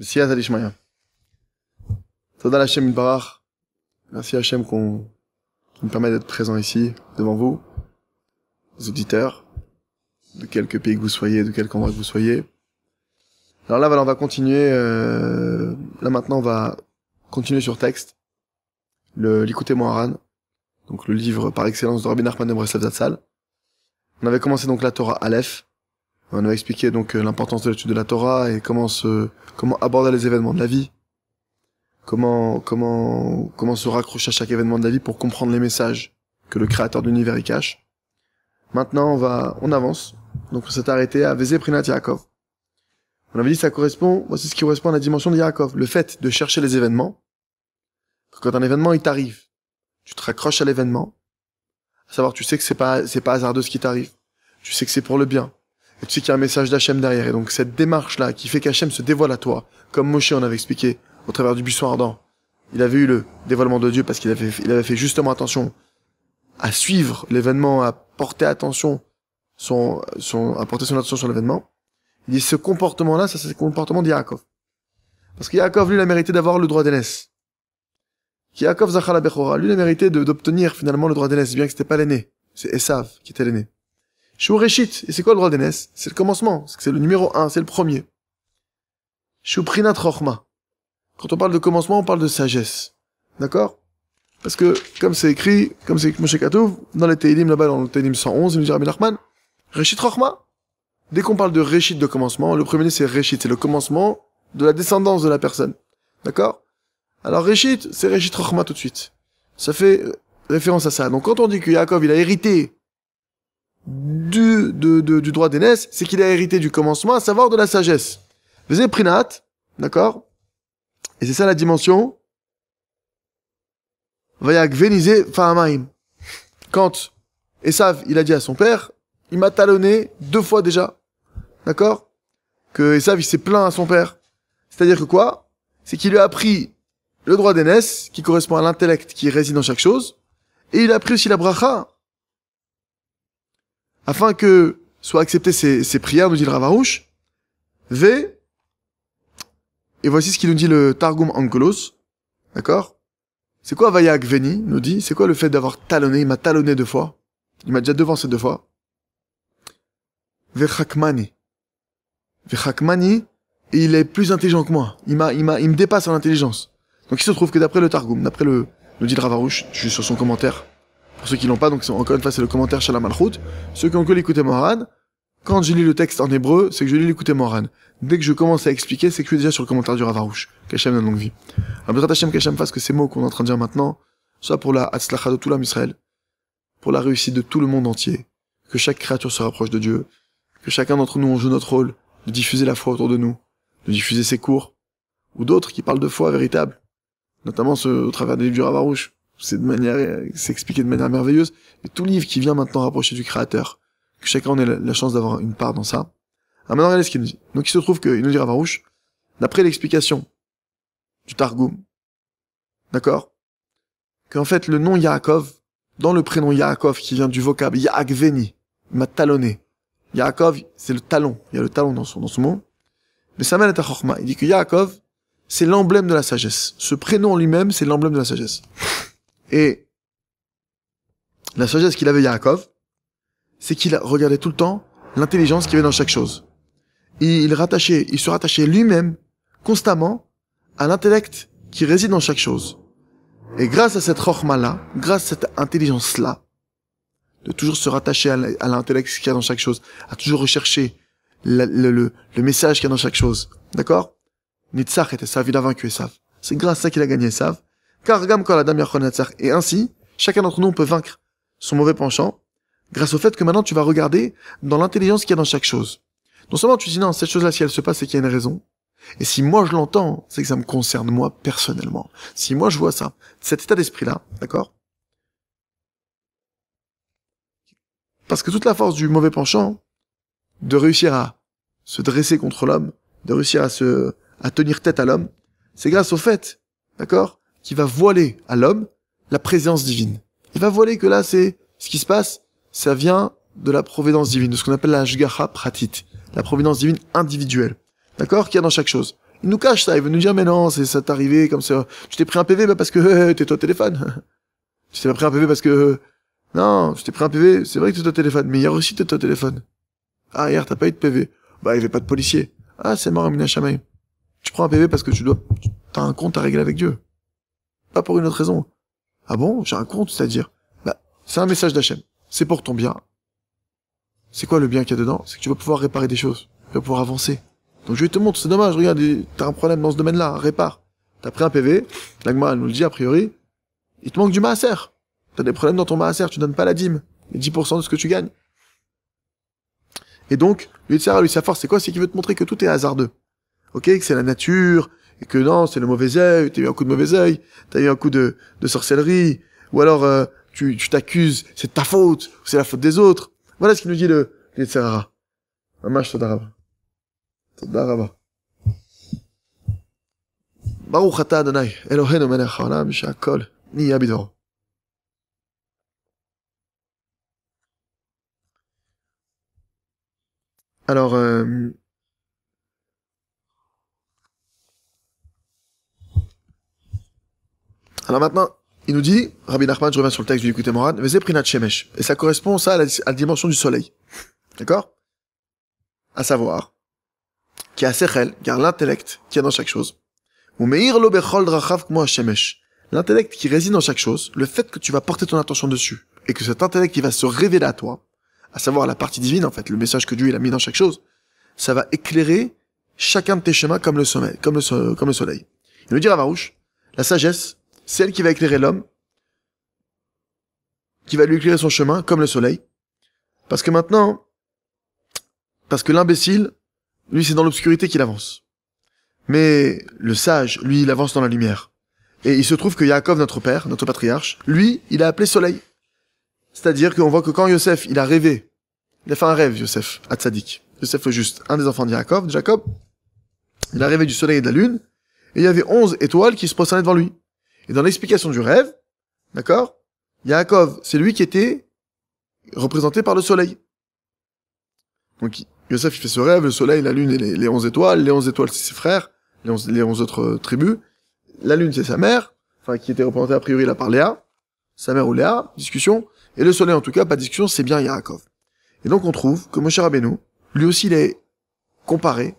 Siyata Lishmaya. la Hashem Barach. Merci Hachem qu'on qui me permet d'être présent ici, devant vous, les auditeurs, de quelque pays que vous soyez, de quelque endroit que vous soyez. Alors là, on va continuer. Euh, là maintenant, on va continuer sur texte. Le moi Moharan, donc le livre par excellence de Rabbi Nachman de Breslev Zatzal. On avait commencé donc la Torah Aleph, on a expliqué donc euh, l'importance de l'étude de la Torah et comment se, comment aborder les événements de la vie, comment comment comment se raccrocher à chaque événement de la vie pour comprendre les messages que le Créateur de l'univers y cache. Maintenant, on va, on avance. Donc, on s'est arrêté à Vézé Yaakov. On avait dit ça correspond, voici ce qui correspond à la dimension de Yaakov. Le fait de chercher les événements. Quand un événement, il t'arrive. Tu te raccroches à l'événement. À savoir, tu sais que c'est pas, c'est pas hasardeux ce qui t'arrive. Tu sais que c'est pour le bien. Et tu sais qu'il y a un message d'Hachem derrière. Et donc cette démarche-là qui fait qu'Hachem se dévoile à toi, comme Moshe en avait expliqué au travers du buisson ardent. Il avait eu le dévoilement de Dieu parce qu'il avait, il avait fait justement attention à suivre l'événement, à porter attention, son, son, à porter son attention sur l'événement. Il dit ce comportement-là, ça c'est le comportement d'Yaakov. Parce que Yaakov, lui, il a mérité d'avoir le droit d'aînesse. Yaakov Zachala Bechora, lui, il a mérité d'obtenir finalement le droit d'aînesse, bien que c'était pas l'aîné. C'est Esav qui était l'aîné. Reshit, Et c'est quoi le droit d'aînesse C'est le commencement, c'est le numéro un, c'est le premier. Shuprinat Rochma. Quand on parle de commencement, on parle de sagesse. D'accord Parce que, comme c'est écrit, comme c'est Moshe Katouf, dans les Teilim, là-bas, dans le télim 111, il nous dit Rabbi Nachman, Reshit Rochma. Dès qu'on parle de Reshit de commencement, le premier c'est Reshit, c'est le commencement de la descendance de la personne. D'accord Alors Reshit, c'est Reshit Rochma tout de suite. Ça fait euh, référence à ça. Donc quand on dit que Yaakov, il a hérité du, du droit d'aînesse, c'est qu'il a hérité du commencement, à savoir de la sagesse. Vous prinat, d'accord Et c'est ça la dimension. Vayak vénisé fahamaim. Quand Esav, il a dit à son père, il m'a talonné deux fois déjà. D'accord Que Esav, il s'est plaint à son père. C'est-à-dire que quoi C'est qu'il lui a appris le droit d'aînesse, qui correspond à l'intellect qui réside dans chaque chose, et il a appris aussi la bracha, afin que soient acceptées ces, ces prières, nous dit le Ravarouche, V, et voici ce qu'il nous dit le Targum Angolos, d'accord C'est quoi Vayak Veni, nous dit, c'est quoi le fait d'avoir talonné, il m'a talonné deux fois, il m'a déjà devancé deux fois, Vechakmani, Vechakmani, il est plus intelligent que moi, il m'a, il m'a, il me dépasse en intelligence. Donc il se trouve que d'après le Targum, d'après le, nous dit le Ravarouche, je suis sur son commentaire, pour ceux qui l'ont pas, donc encore une fois, c'est le commentaire al-Khout. Ceux qui ont que l'écouté Moran, quand j'ai lu le texte en hébreu, c'est que je lis l'écouté Moran. Dès que je commence à expliquer, c'est que je suis déjà sur le commentaire du Ravarouche. Kachem donne donc vie. Abdrat Hashem Kachem fasse que ces mots qu'on est en train de dire maintenant, soit pour la Hatzlacha de tout Israël, pour la réussite de tout le monde entier, que chaque créature se rapproche de Dieu, que chacun d'entre nous en joue notre rôle de diffuser la foi autour de nous, de diffuser ses cours, ou d'autres qui parlent de foi véritable, notamment ce au travers des livres du Ravarouche c'est de manière, c'est expliqué de manière merveilleuse. Et tout livre qui vient maintenant rapprocher du créateur, que chacun en ait la, chance d'avoir une part dans ça. Alors maintenant, regardez ce qu'il nous dit. Donc il se trouve qu'il nous dit Ravarouche, d'après l'explication du Targum, d'accord, qu'en fait le nom Yaakov, dans le prénom Yaakov qui vient du vocable Yaakveni, m'a talonné. Yaakov, c'est le talon. Il y a le talon dans son, dans son mot. Mais Samuel et il dit que Yaakov, c'est l'emblème de la sagesse. Ce prénom lui-même, c'est l'emblème de la sagesse. Et la sagesse qu'il avait Yaakov, c'est qu'il regardait tout le temps l'intelligence qu'il y avait dans chaque chose. il rattachait, il se rattachait lui-même constamment à l'intellect qui réside dans chaque chose. Et grâce à cette chorma-là, grâce à cette intelligence-là, de toujours se rattacher à l'intellect qu'il y a dans chaque chose, à toujours rechercher le, message qu'il y a dans chaque chose, d'accord Nitzach était ça. il a vaincu C'est grâce à ça qu'il a gagné Sav. Kargam Et ainsi, chacun d'entre nous, peut vaincre son mauvais penchant grâce au fait que maintenant tu vas regarder dans l'intelligence qu'il y a dans chaque chose. Non seulement tu dis non, cette chose-là, si elle se passe, c'est qu'il y a une raison. Et si moi je l'entends, c'est que ça me concerne moi personnellement. Si moi je vois ça, cet état d'esprit-là, d'accord Parce que toute la force du mauvais penchant, de réussir à se dresser contre l'homme, de réussir à se, à tenir tête à l'homme, c'est grâce au fait, d'accord qui va voiler à l'homme la présence divine. Il va voiler que là, c'est ce qui se passe, ça vient de la providence divine, de ce qu'on appelle la jugaha Pratit, la providence divine individuelle. D'accord Qu'il y a dans chaque chose. Il nous cache ça, il veut nous dire, mais non, c'est ça t'est arrivé comme ça. Tu t'es pris un PV bah, parce que euh, t'es au téléphone. tu t'es pas pris un PV parce que... non, je t'es pris un PV, c'est vrai que t'es au téléphone, mais il a aussi t'es au téléphone. Ah, hier t'as pas eu de PV. Bah, il y avait pas de policier. Ah, c'est mort, Amina Chamaï. Tu prends un PV parce que tu dois... T'as un compte à régler avec Dieu pour une autre raison. Ah bon, j'ai un compte, c'est-à-dire Bah, c'est un message d'Hachem. C'est pour ton bien. C'est quoi le bien qu'il y a dedans C'est que tu vas pouvoir réparer des choses. Tu pouvoir avancer. Donc je te montre, c'est dommage, regarde, t'as un problème dans ce domaine-là, répare. T'as pris un PV, l'agma nous le dit a priori, il te manque du maaser. as des problèmes dans ton maaser, tu donnes pas la dîme, les 10% de ce que tu gagnes. Et donc, lui, sa force, c'est quoi C'est qu'il veut te montrer que tout est hasardeux. Ok, que c'est la nature, et que non, c'est le mauvais œil, t'as eu un coup de mauvais œil, t'as eu un coup de, de sorcellerie, ou alors euh, tu t'accuses, c'est ta faute, c'est la faute des autres. Voilà ce qu'il nous dit le Yetzirara. Un Todaraba. Todaraba. Baruch Adonai, Eloheinu melech haolam, Alors, euh, Alors maintenant, il nous dit, Rabbi Nachman, je reviens sur le texte du Likutei Moran, mais c'est Shemesh. Et ça correspond, ça, à la, dimension du soleil. D'accord À savoir, qui a Sechel, qui a l'intellect, qui est dans chaque chose. L'intellect qui réside dans chaque chose, le fait que tu vas porter ton attention dessus, et que cet intellect qui va se révéler à toi, à savoir la partie divine, en fait, le message que Dieu il a mis dans chaque chose, ça va éclairer chacun de tes chemins comme le comme comme le soleil. Il nous dit Ravarouche, la sagesse, celle qui va éclairer l'homme, qui va lui éclairer son chemin, comme le soleil. Parce que maintenant, parce que l'imbécile, lui, c'est dans l'obscurité qu'il avance. Mais le sage, lui, il avance dans la lumière. Et il se trouve que Yaakov, notre père, notre patriarche, lui, il a appelé soleil. C'est-à-dire qu'on voit que quand Yosef, il a rêvé, il a fait un rêve, Yosef, à Tzadik. Yosef le juste, un des enfants de Yaakov, de Jacob, il a rêvé du soleil et de la lune, et il y avait onze étoiles qui se prosternaient devant lui. Et dans l'explication du rêve, d'accord Yaakov, c'est lui qui était représenté par le soleil. Donc, Yosef, il fait ce rêve, le soleil, la lune et les, onze étoiles. Les onze étoiles, c'est ses frères, les onze, autres euh, tribus. La lune, c'est sa mère, enfin, qui était représentée a priori là par Léa. Sa mère ou Léa, discussion. Et le soleil, en tout cas, pas discussion, c'est bien Yaakov. Et donc, on trouve que Moshe Rabbeinu, lui aussi, il est comparé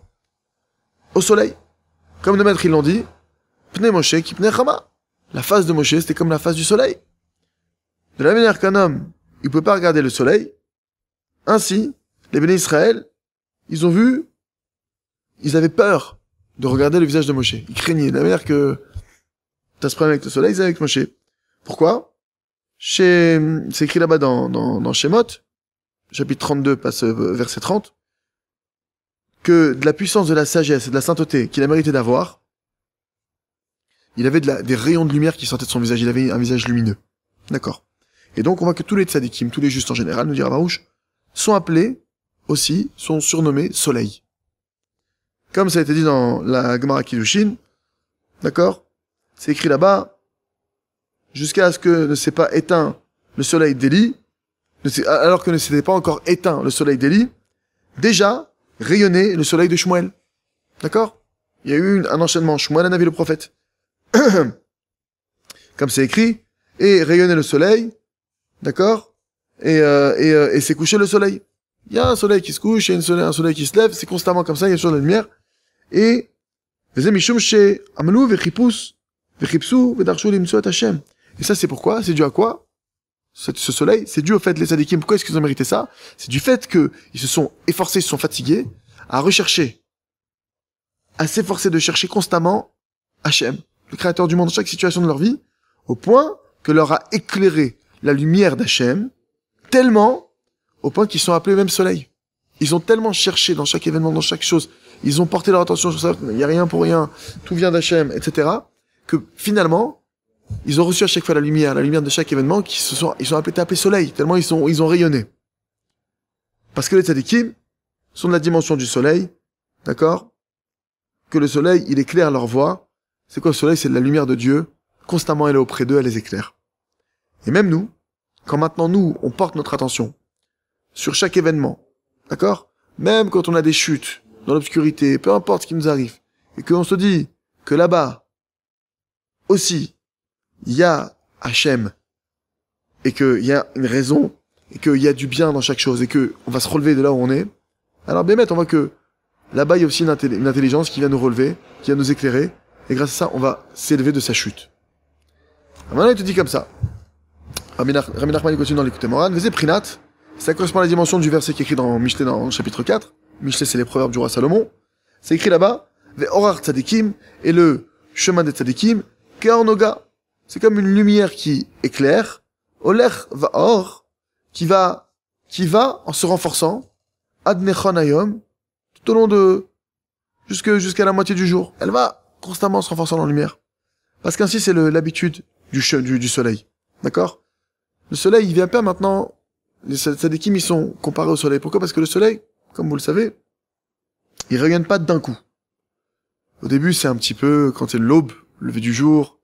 au soleil. Comme nos maîtres, ils l'ont dit, Pne Moshe qui Pne Chama. La face de Moshe, c'était comme la face du soleil. De la manière qu'un homme, il ne peut pas regarder le soleil, ainsi, les bénis Israël, ils ont vu, ils avaient peur de regarder le visage de Moshe. Ils craignaient. De la manière que t'as ce problème avec le soleil, c'est avec Moshe. Pourquoi? Chez, c'est écrit là-bas dans, dans, dans Shemot, chapitre 32, passe euh, verset 30, que de la puissance de la sagesse et de la sainteté qu'il a mérité d'avoir, il avait de des rayons de lumière qui sortaient de son visage, il avait un visage lumineux. D'accord. Et donc on voit que tous les tzadikim, tous les justes en général, nous dit Marouche, sont appelés aussi, sont surnommés soleil. Comme ça a été dit dans la Gemara Chine, d'accord C'est écrit là-bas, jusqu'à ce que ne s'est pas éteint le soleil d'Élie, alors que ne s'était pas encore éteint le soleil d'Élie, déjà rayonnait le soleil de Shmuel. D'accord Il y a eu un enchaînement, Shmuel a navi le prophète. Comme c'est écrit, et rayonner le soleil, d'accord Et, euh, et, euh, et s'est couché le soleil. Il y a un soleil qui se couche, il y a soleil, un soleil qui se lève, c'est constamment comme ça, il y a toujours de la lumière. Et, et ça, c'est pourquoi C'est dû à quoi ce, ce soleil C'est dû au fait, les sadikim, pourquoi est-ce qu'ils ont mérité ça C'est du fait qu'ils se sont efforcés, ils se sont fatigués à rechercher, à s'efforcer de chercher constamment Hachem le Créateur du monde, dans chaque situation de leur vie, au point que leur a éclairé la lumière d'Hachem, tellement, au point qu'ils sont appelés même soleil. Ils ont tellement cherché dans chaque événement, dans chaque chose, ils ont porté leur attention sur ça, il n'y a rien pour rien, tout vient d'Hachem, etc., que finalement, ils ont reçu à chaque fois la lumière, la lumière de chaque événement, qui se sont, ils sont appelés, appelés soleil, tellement ils sont, ils ont rayonné. Parce que les tzadikim sont de la dimension du soleil, d'accord? Que le soleil, il éclaire leur voix, c'est quoi le soleil C'est de la lumière de Dieu. Constamment, elle est auprès d'eux, elle les éclaire. Et même nous, quand maintenant nous, on porte notre attention sur chaque événement, d'accord Même quand on a des chutes, dans l'obscurité, peu importe ce qui nous arrive, et qu'on se dit que là-bas, aussi, il y a Hachem, et qu'il y a une raison, et qu'il y a du bien dans chaque chose, et que va se relever de là où on est, alors bien on voit que là-bas, il y a aussi une, intelligence qui vient nous relever, qui vient nous éclairer, et grâce à ça, on va s'élever de sa chute. Maintenant, il te dit comme ça. Rabbi Nachman continue dans l'écoute Vous avez prinat, ça correspond à la dimension du verset qui est écrit dans Michelet dans le chapitre 4. Michelet, c'est les proverbes du roi Salomon. C'est écrit là-bas, V'orar et le chemin des tzadikim, C'est comme une lumière qui éclaire, Oler va or, qui va, qui va en se renforçant, Adnechon ayom, tout au long de, jusque, jusqu'à la moitié du jour. Elle va constamment se renforçant dans la lumière. Parce qu'ainsi, c'est l'habitude du, du, soleil. D'accord Le soleil, il vient pas maintenant. Les sadikim, ils sont comparés au soleil. Pourquoi Parce que le soleil, comme vous le savez, il ne regagne pas d'un coup. Au début, c'est un petit peu quand c'est l'aube, le lever du jour,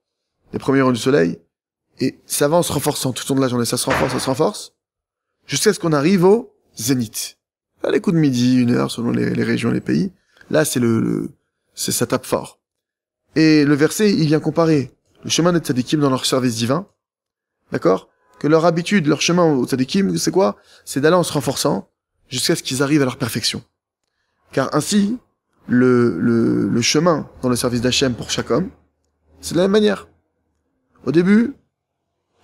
les premiers rayons du soleil, et ça va en se renforçant tout au long de la journée. Ça se renforce, ça se renforce, jusqu'à ce qu'on arrive au zénith. À les coups de midi, une heure selon les, les régions, les pays. Là, c'est le, le c'est ça tape fort. Et le verset, il vient comparer le chemin des tzadikim dans leur service divin, d'accord Que leur habitude, leur chemin au tzadikim, c'est quoi C'est d'aller en se renforçant jusqu'à ce qu'ils arrivent à leur perfection. Car ainsi, le, chemin dans le service d'Hachem pour chaque homme, c'est de la même manière. Au début,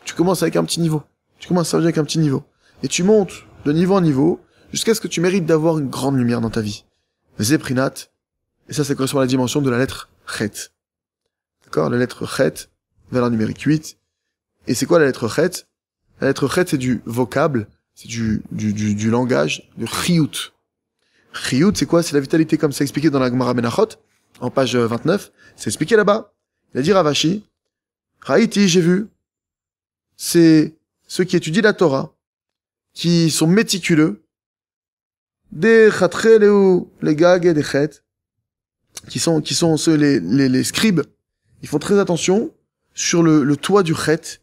tu commences avec un petit niveau. Tu commences à avec un petit niveau. Et tu montes de niveau en niveau jusqu'à ce que tu mérites d'avoir une grande lumière dans ta vie. Zéprinat. Et ça, ça correspond à la dimension de la lettre Chet. La lettre Chet valeur numérique 8. Et c'est quoi la lettre Chet La lettre Chet, c'est du vocable, c'est du, du, du, du, langage, du Chiyut. Chiyut, c'est quoi C'est la vitalité, comme c'est expliqué dans la Gemara Menachot, en page 29. C'est expliqué là-bas. Il a dit Ravashi, Raiti, j'ai vu. C'est ceux qui étudient la Torah, qui sont méticuleux, des chatreleu, les gags et des chet, qui sont, qui sont ceux, les, les, les scribes, ils font très attention sur le, toit du chet,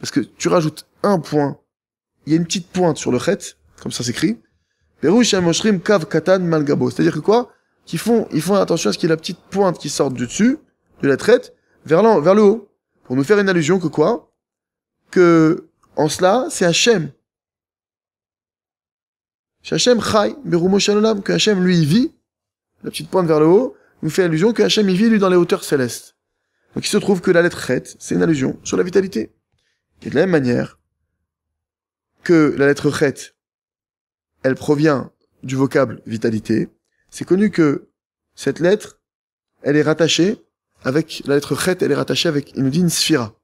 parce que tu rajoutes un point, il y a une petite pointe sur le chet, comme ça s'écrit. kav katan malgabo. C'est-à-dire que quoi Qui font, ils font attention à ce qu'il y ait la petite pointe qui sorte du dessus, de la traite, vers, le haut. Pour nous faire une allusion que quoi Que, en cela, c'est Hachem. Hachem chai, berumo que Hachem lui vit, la petite pointe vers le haut, nous fait allusion que Hachem il vit lui dans les hauteurs célestes. Donc il se trouve que la lettre Chet, c'est une allusion sur la vitalité. Et de la même manière que la lettre Chet, elle provient du vocable vitalité, c'est connu que cette lettre, elle est rattachée avec la lettre Chet, elle est rattachée avec, il nous dit une sphira,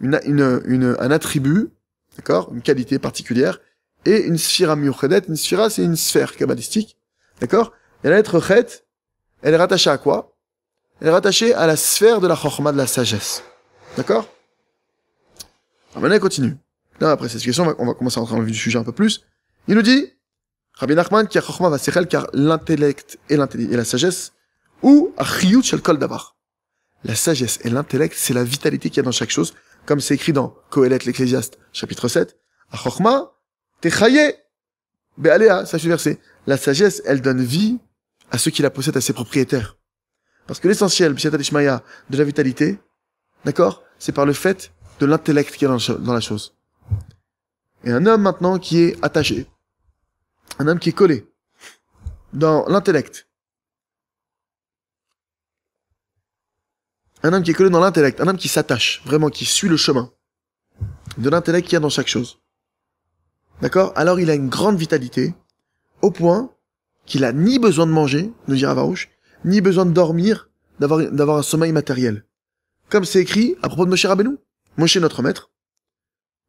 une, un attribut, d'accord, une qualité particulière, et une sphira miuchedet, une sphira c'est une sphère kabbalistique, d'accord, et la lettre Chet, elle est rattachée à quoi elle est rattachée à la sphère de la chorma, de la sagesse. D'accord Alors maintenant, continue. Là, après cette question, on va, commencer à entrer dans le vif du sujet un peu plus. Il nous dit, Rabbi Nachman, qui a chorma va car l'intellect et, et la sagesse, ou achiyut shel kol davar. La sagesse et l'intellect, c'est la vitalité qu'il y a dans chaque chose, comme c'est écrit dans Kohelet l'Ecclésiaste, chapitre 7. techaye, aléa, ça verset. La sagesse, elle donne vie à ceux qui la possèdent, à ses propriétaires. Parce que l'essentiel, de la vitalité, d'accord, c'est par le fait de l'intellect qu'il y a dans la chose. Et un homme maintenant qui est attaché, un homme qui est collé dans l'intellect, un homme qui est collé dans l'intellect, un homme qui s'attache, vraiment qui suit le chemin de l'intellect qu'il y a dans chaque chose. D'accord Alors il a une grande vitalité, au point qu'il a ni besoin de manger, nous dira Varouche, ni besoin de dormir, d'avoir, d'avoir un sommeil matériel. Comme c'est écrit à propos de Moshe Rabbeinu, Moshe notre maître,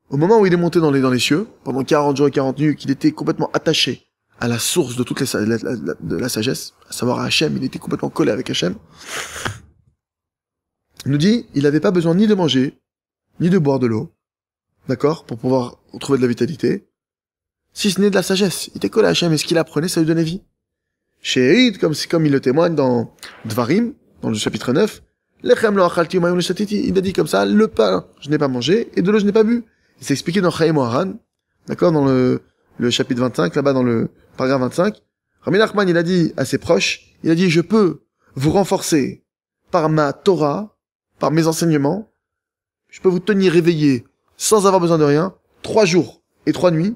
au moment où il est monté dans les, les cieux, pendant 40 jours et 40 nuits, qu'il était complètement attaché à la source de toute la, sagesse, à savoir à Hachem, il était complètement collé avec Hachem, il nous dit, il n'avait pas besoin ni de manger, ni de boire de l'eau, d'accord, pour pouvoir retrouver de la vitalité, si ce n'est de la sagesse. Il était collé à Hachem, et ce qu'il apprenait, ça lui donnait vie. Chez comme, comme il le témoigne dans Dvarim, dans le chapitre 9, lo Il a dit comme ça, le pain, je n'ai pas mangé, et de l'eau, je n'ai pas bu. s'est expliqué dans Chaim d'accord, dans le, chapitre 25, là-bas dans le paragraphe 25. Rami Nachman, il a dit à ses proches, il a dit, je peux vous renforcer par ma Torah, par mes enseignements, je peux vous tenir réveillé sans avoir besoin de rien, trois jours et trois nuits,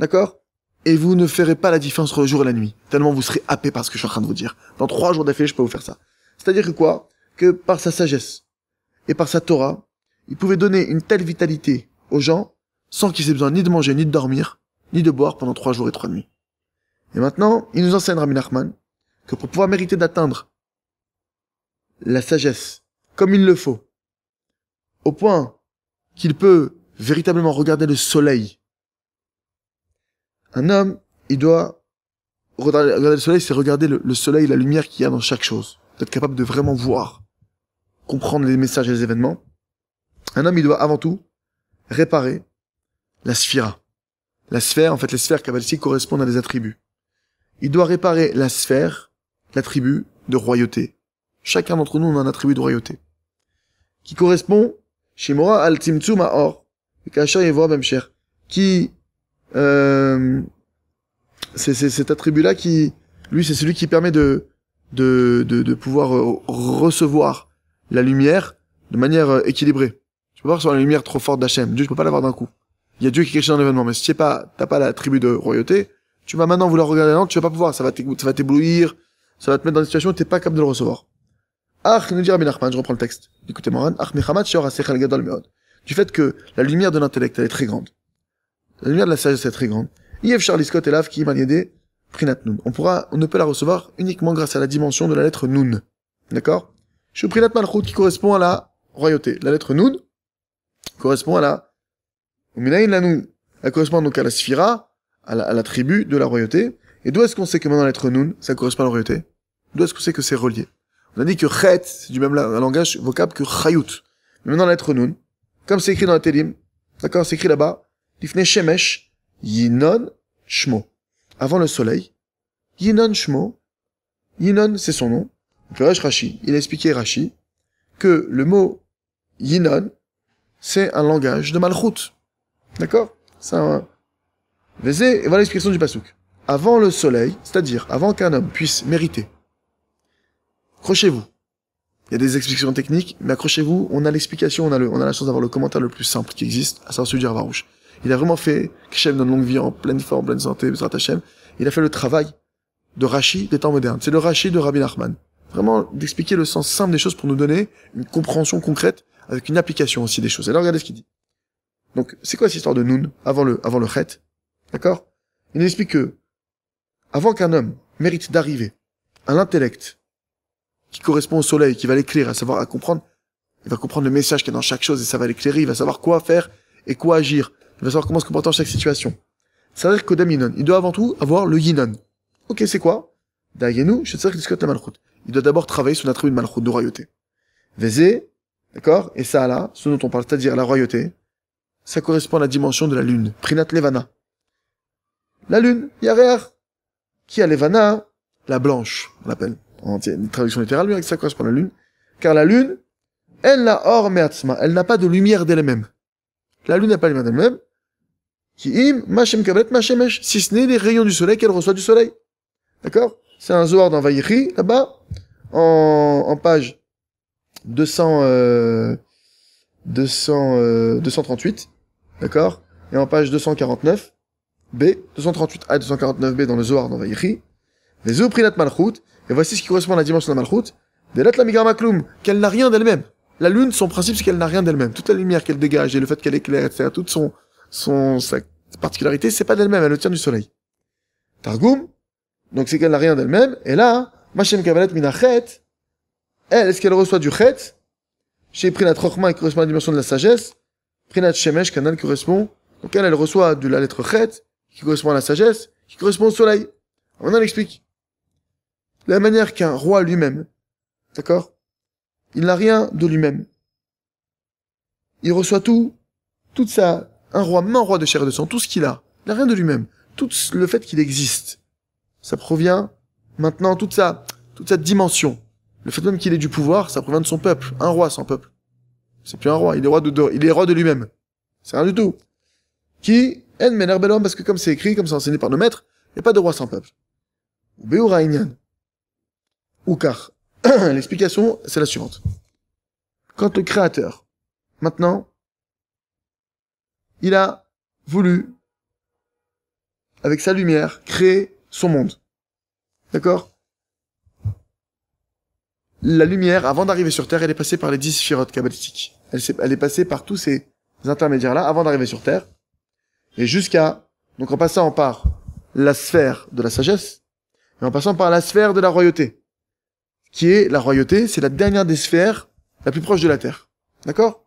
d'accord et vous ne ferez pas la différence entre le jour et la nuit, tellement vous serez happé par ce que je suis en train de vous dire. Dans trois jours d'affilée, je peux vous faire ça. C'est-à-dire que quoi Que par sa sagesse et par sa Torah, il pouvait donner une telle vitalité aux gens sans qu'ils aient besoin ni de manger, ni de dormir, ni de boire pendant trois jours et trois nuits. Et maintenant, il nous enseigne, Rabbi Nachman, que pour pouvoir mériter d'atteindre la sagesse comme il le faut, au point qu'il peut véritablement regarder le soleil un homme, il doit regarder, le soleil, c'est regarder le, soleil, la lumière qu'il y a dans chaque chose. D'être capable de vraiment voir, comprendre les messages et les événements. Un homme, il doit avant tout réparer la sphère. La sphère, en fait, les sphères cabalistiques correspondent à des attributs. Il doit réparer la sphère, l'attribut de royauté. Chacun d'entre nous, on a un attribut de royauté. Qui correspond, chez al même cher Qui euh, c'est cet attribut-là qui, lui, c'est celui qui permet de, de, de, de pouvoir euh, recevoir la lumière de manière euh, équilibrée. Tu peux pas recevoir la lumière trop forte d'Hachem. Dieu, tu peux pas l'avoir d'un coup. Il y a Dieu qui caché dans l'événement, mais si tu pas, t'as pas l'attribut de royauté, tu vas maintenant vouloir regarder l'autre, tu vas pas pouvoir. Ça va t'éblouir, ça va te mettre dans une situation où t'es pas capable de le recevoir. Ach, nous je reprends le texte. Écoutez, Moran, Ach, gadol du fait que la lumière de l'intellect, elle est très grande. La lumière de la sagesse est très grande. Yev Charlie Scott Lav qui m'a Prinat Nun. On pourra, on ne peut la recevoir uniquement grâce à la dimension de la lettre Nun. D'accord Je Prinat Malchut qui correspond à la royauté. La lettre Nun correspond à la Uminaïn la Nun. Elle correspond donc à la Sphira, à la, tribu de la royauté. Et d'où est-ce qu'on sait que maintenant la lettre Nun, ça correspond à la royauté D'où est-ce qu'on sait que c'est relié On a dit que Chet, c'est du même langage vocable que Chayut. Mais maintenant la lettre Nun, comme c'est écrit dans la Télim, d'accord, c'est écrit là-bas, Lifne Yinon Shmo. Avant le soleil, Yinon Shmo, Yinon c'est son nom, le Rashi, il a expliqué Rashi que le mot Yinon, c'est un langage de Malchut. D'accord C'est un... voilà l'explication du Pasuk. Avant le soleil, c'est-à-dire avant qu'un homme puisse mériter, accrochez-vous. Il y a des explications techniques, mais accrochez-vous, on a l'explication, on, a on a la chance d'avoir le commentaire le plus simple qui existe, à savoir celui du Ravarouche. Il a vraiment fait dans donne longue vie en pleine forme, pleine santé, Hachem. Il a fait le travail de Rashi des temps modernes. C'est le Rashi de Rabbi Nachman. Vraiment d'expliquer le sens simple des choses pour nous donner une compréhension concrète avec une application aussi des choses. Et là, regardez ce qu'il dit. Donc, c'est quoi cette histoire de Noun avant le, avant le Chet D'accord Il nous explique que, avant qu'un homme mérite d'arriver à l'intellect qui correspond au soleil, qui va l'éclairer, à savoir à comprendre, il va comprendre le message qu'il y a dans chaque chose et ça va l'éclairer, il va savoir quoi faire et quoi agir il va savoir comment se comporter dans chaque situation. Ça veut dire que Yinon, il doit avant tout avoir le Yinon. Ok, c'est quoi Dayenu, je Il doit d'abord travailler sur l'attribut de malchut, de royauté. Vézé, d'accord Et ça, là, ce dont on parle, c'est-à-dire la royauté, ça correspond à la dimension de la lune, Prinat Levana. La lune, Yarer, qui a Levana, la blanche, on l'appelle. En traduction littérale, mais ça correspond à la lune. Car la lune, elle n'a hors elle n'a pas de lumière d'elle-même. La lune n'a pas les mains d'elle-même. Qui im, machem Si ce n'est les rayons du soleil qu'elle reçoit du soleil. D'accord? C'est un Zohar dans là-bas, en, en page 200, euh, 200, 238. Euh, D'accord? Et en page 249. B, 238A, 249B dans le Zohar dans Les Les Zoprilat Malchut. Et voici ce qui correspond à la dimension de la Malchut. la Migar Makloum, qu'elle n'a rien d'elle-même. La Lune, son principe, c'est qu'elle n'a rien d'elle-même. Toute la lumière qu'elle dégage et le fait qu'elle éclaire, etc., toute son, son, sa particularité, c'est pas d'elle-même, elle le tient du soleil. Targum, donc c'est qu'elle n'a rien d'elle-même, et là, Machem Kavalet Minachet, elle, est-ce qu'elle reçoit du Chet? Chez Prinat Rochma, qui correspond à la dimension de la sagesse, Prinat Shemesh, Kanan, correspond, donc elle, reçoit de la lettre Chet, qui correspond à la sagesse, qui correspond au soleil. on en explique. la manière qu'un roi lui-même, d'accord, il n'a rien de lui-même. Il reçoit tout, toute ça, un roi, même un roi de chair et de sang, tout ce qu'il a. Il n'a rien de lui-même. Tout le fait qu'il existe. Ça provient maintenant, toute sa, toute cette dimension. Le fait même qu'il ait du pouvoir, ça provient de son peuple. Un roi sans peuple. C'est plus un roi. Il est roi de, il est roi de lui-même. C'est rien du tout. Qui, en mener parce que comme c'est écrit, comme c'est enseigné par nos maîtres, il n'y a pas de roi sans peuple. Ou Ou car. L'explication, c'est la suivante. Quand le créateur, maintenant, il a voulu, avec sa lumière, créer son monde. D'accord La lumière, avant d'arriver sur Terre, elle est passée par les dix firotes cabalistiques. Elle, elle est passée par tous ces intermédiaires-là avant d'arriver sur Terre. Et jusqu'à, donc en passant par la sphère de la sagesse, et en passant par la sphère de la royauté qui est la royauté, c'est la dernière des sphères la plus proche de la terre. D'accord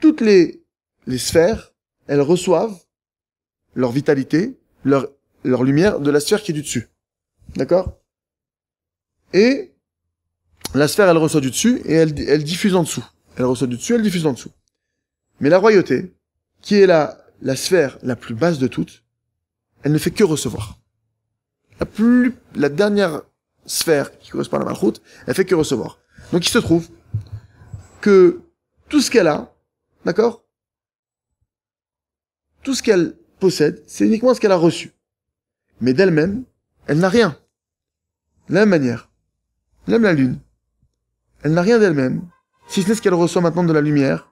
Toutes les, les sphères, elles reçoivent leur vitalité, leur, leur lumière de la sphère qui est du dessus. D'accord Et la sphère, elle reçoit du dessus et elle, elle diffuse en dessous. Elle reçoit du dessus, elle diffuse en dessous. Mais la royauté, qui est la, la sphère la plus basse de toutes, elle ne fait que recevoir. La plus, la dernière sphère qui correspond à la malchoute, elle fait que recevoir. Donc il se trouve que tout ce qu'elle a, d'accord Tout ce qu'elle possède, c'est uniquement ce qu'elle a reçu. Mais d'elle-même, elle, n'a rien. De la même manière, même la lune, elle n'a rien d'elle-même, si ce n'est ce qu'elle reçoit maintenant de la lumière.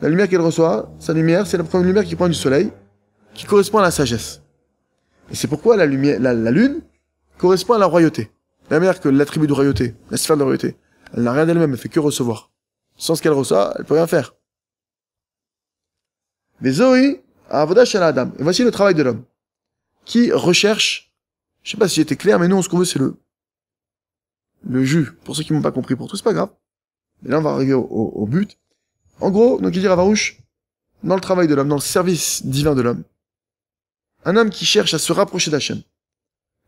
La lumière qu'elle reçoit, sa lumière, c'est la première lumière qui prend du soleil, qui correspond à la sagesse. Et c'est pourquoi la, lumière, la lune, correspond à la royauté. La manière que l'attribut de royauté, la sphère de royauté, elle n'a rien d'elle-même, elle fait que recevoir. Sans ce qu'elle reçoit, elle peut rien faire. Mais Zoé, Avodash Adam. Et voici le travail de l'homme. Qui recherche, je sais pas si j'étais clair, mais nous, ce qu'on veut, c'est le, le jus. Pour ceux qui m'ont pas compris, pour tout, c'est pas grave. Mais là, on va arriver au, but. En gros, donc il dit Ravarouche, dans le travail de l'homme, dans le service divin de l'homme, un homme qui cherche à se rapprocher d'Hachem.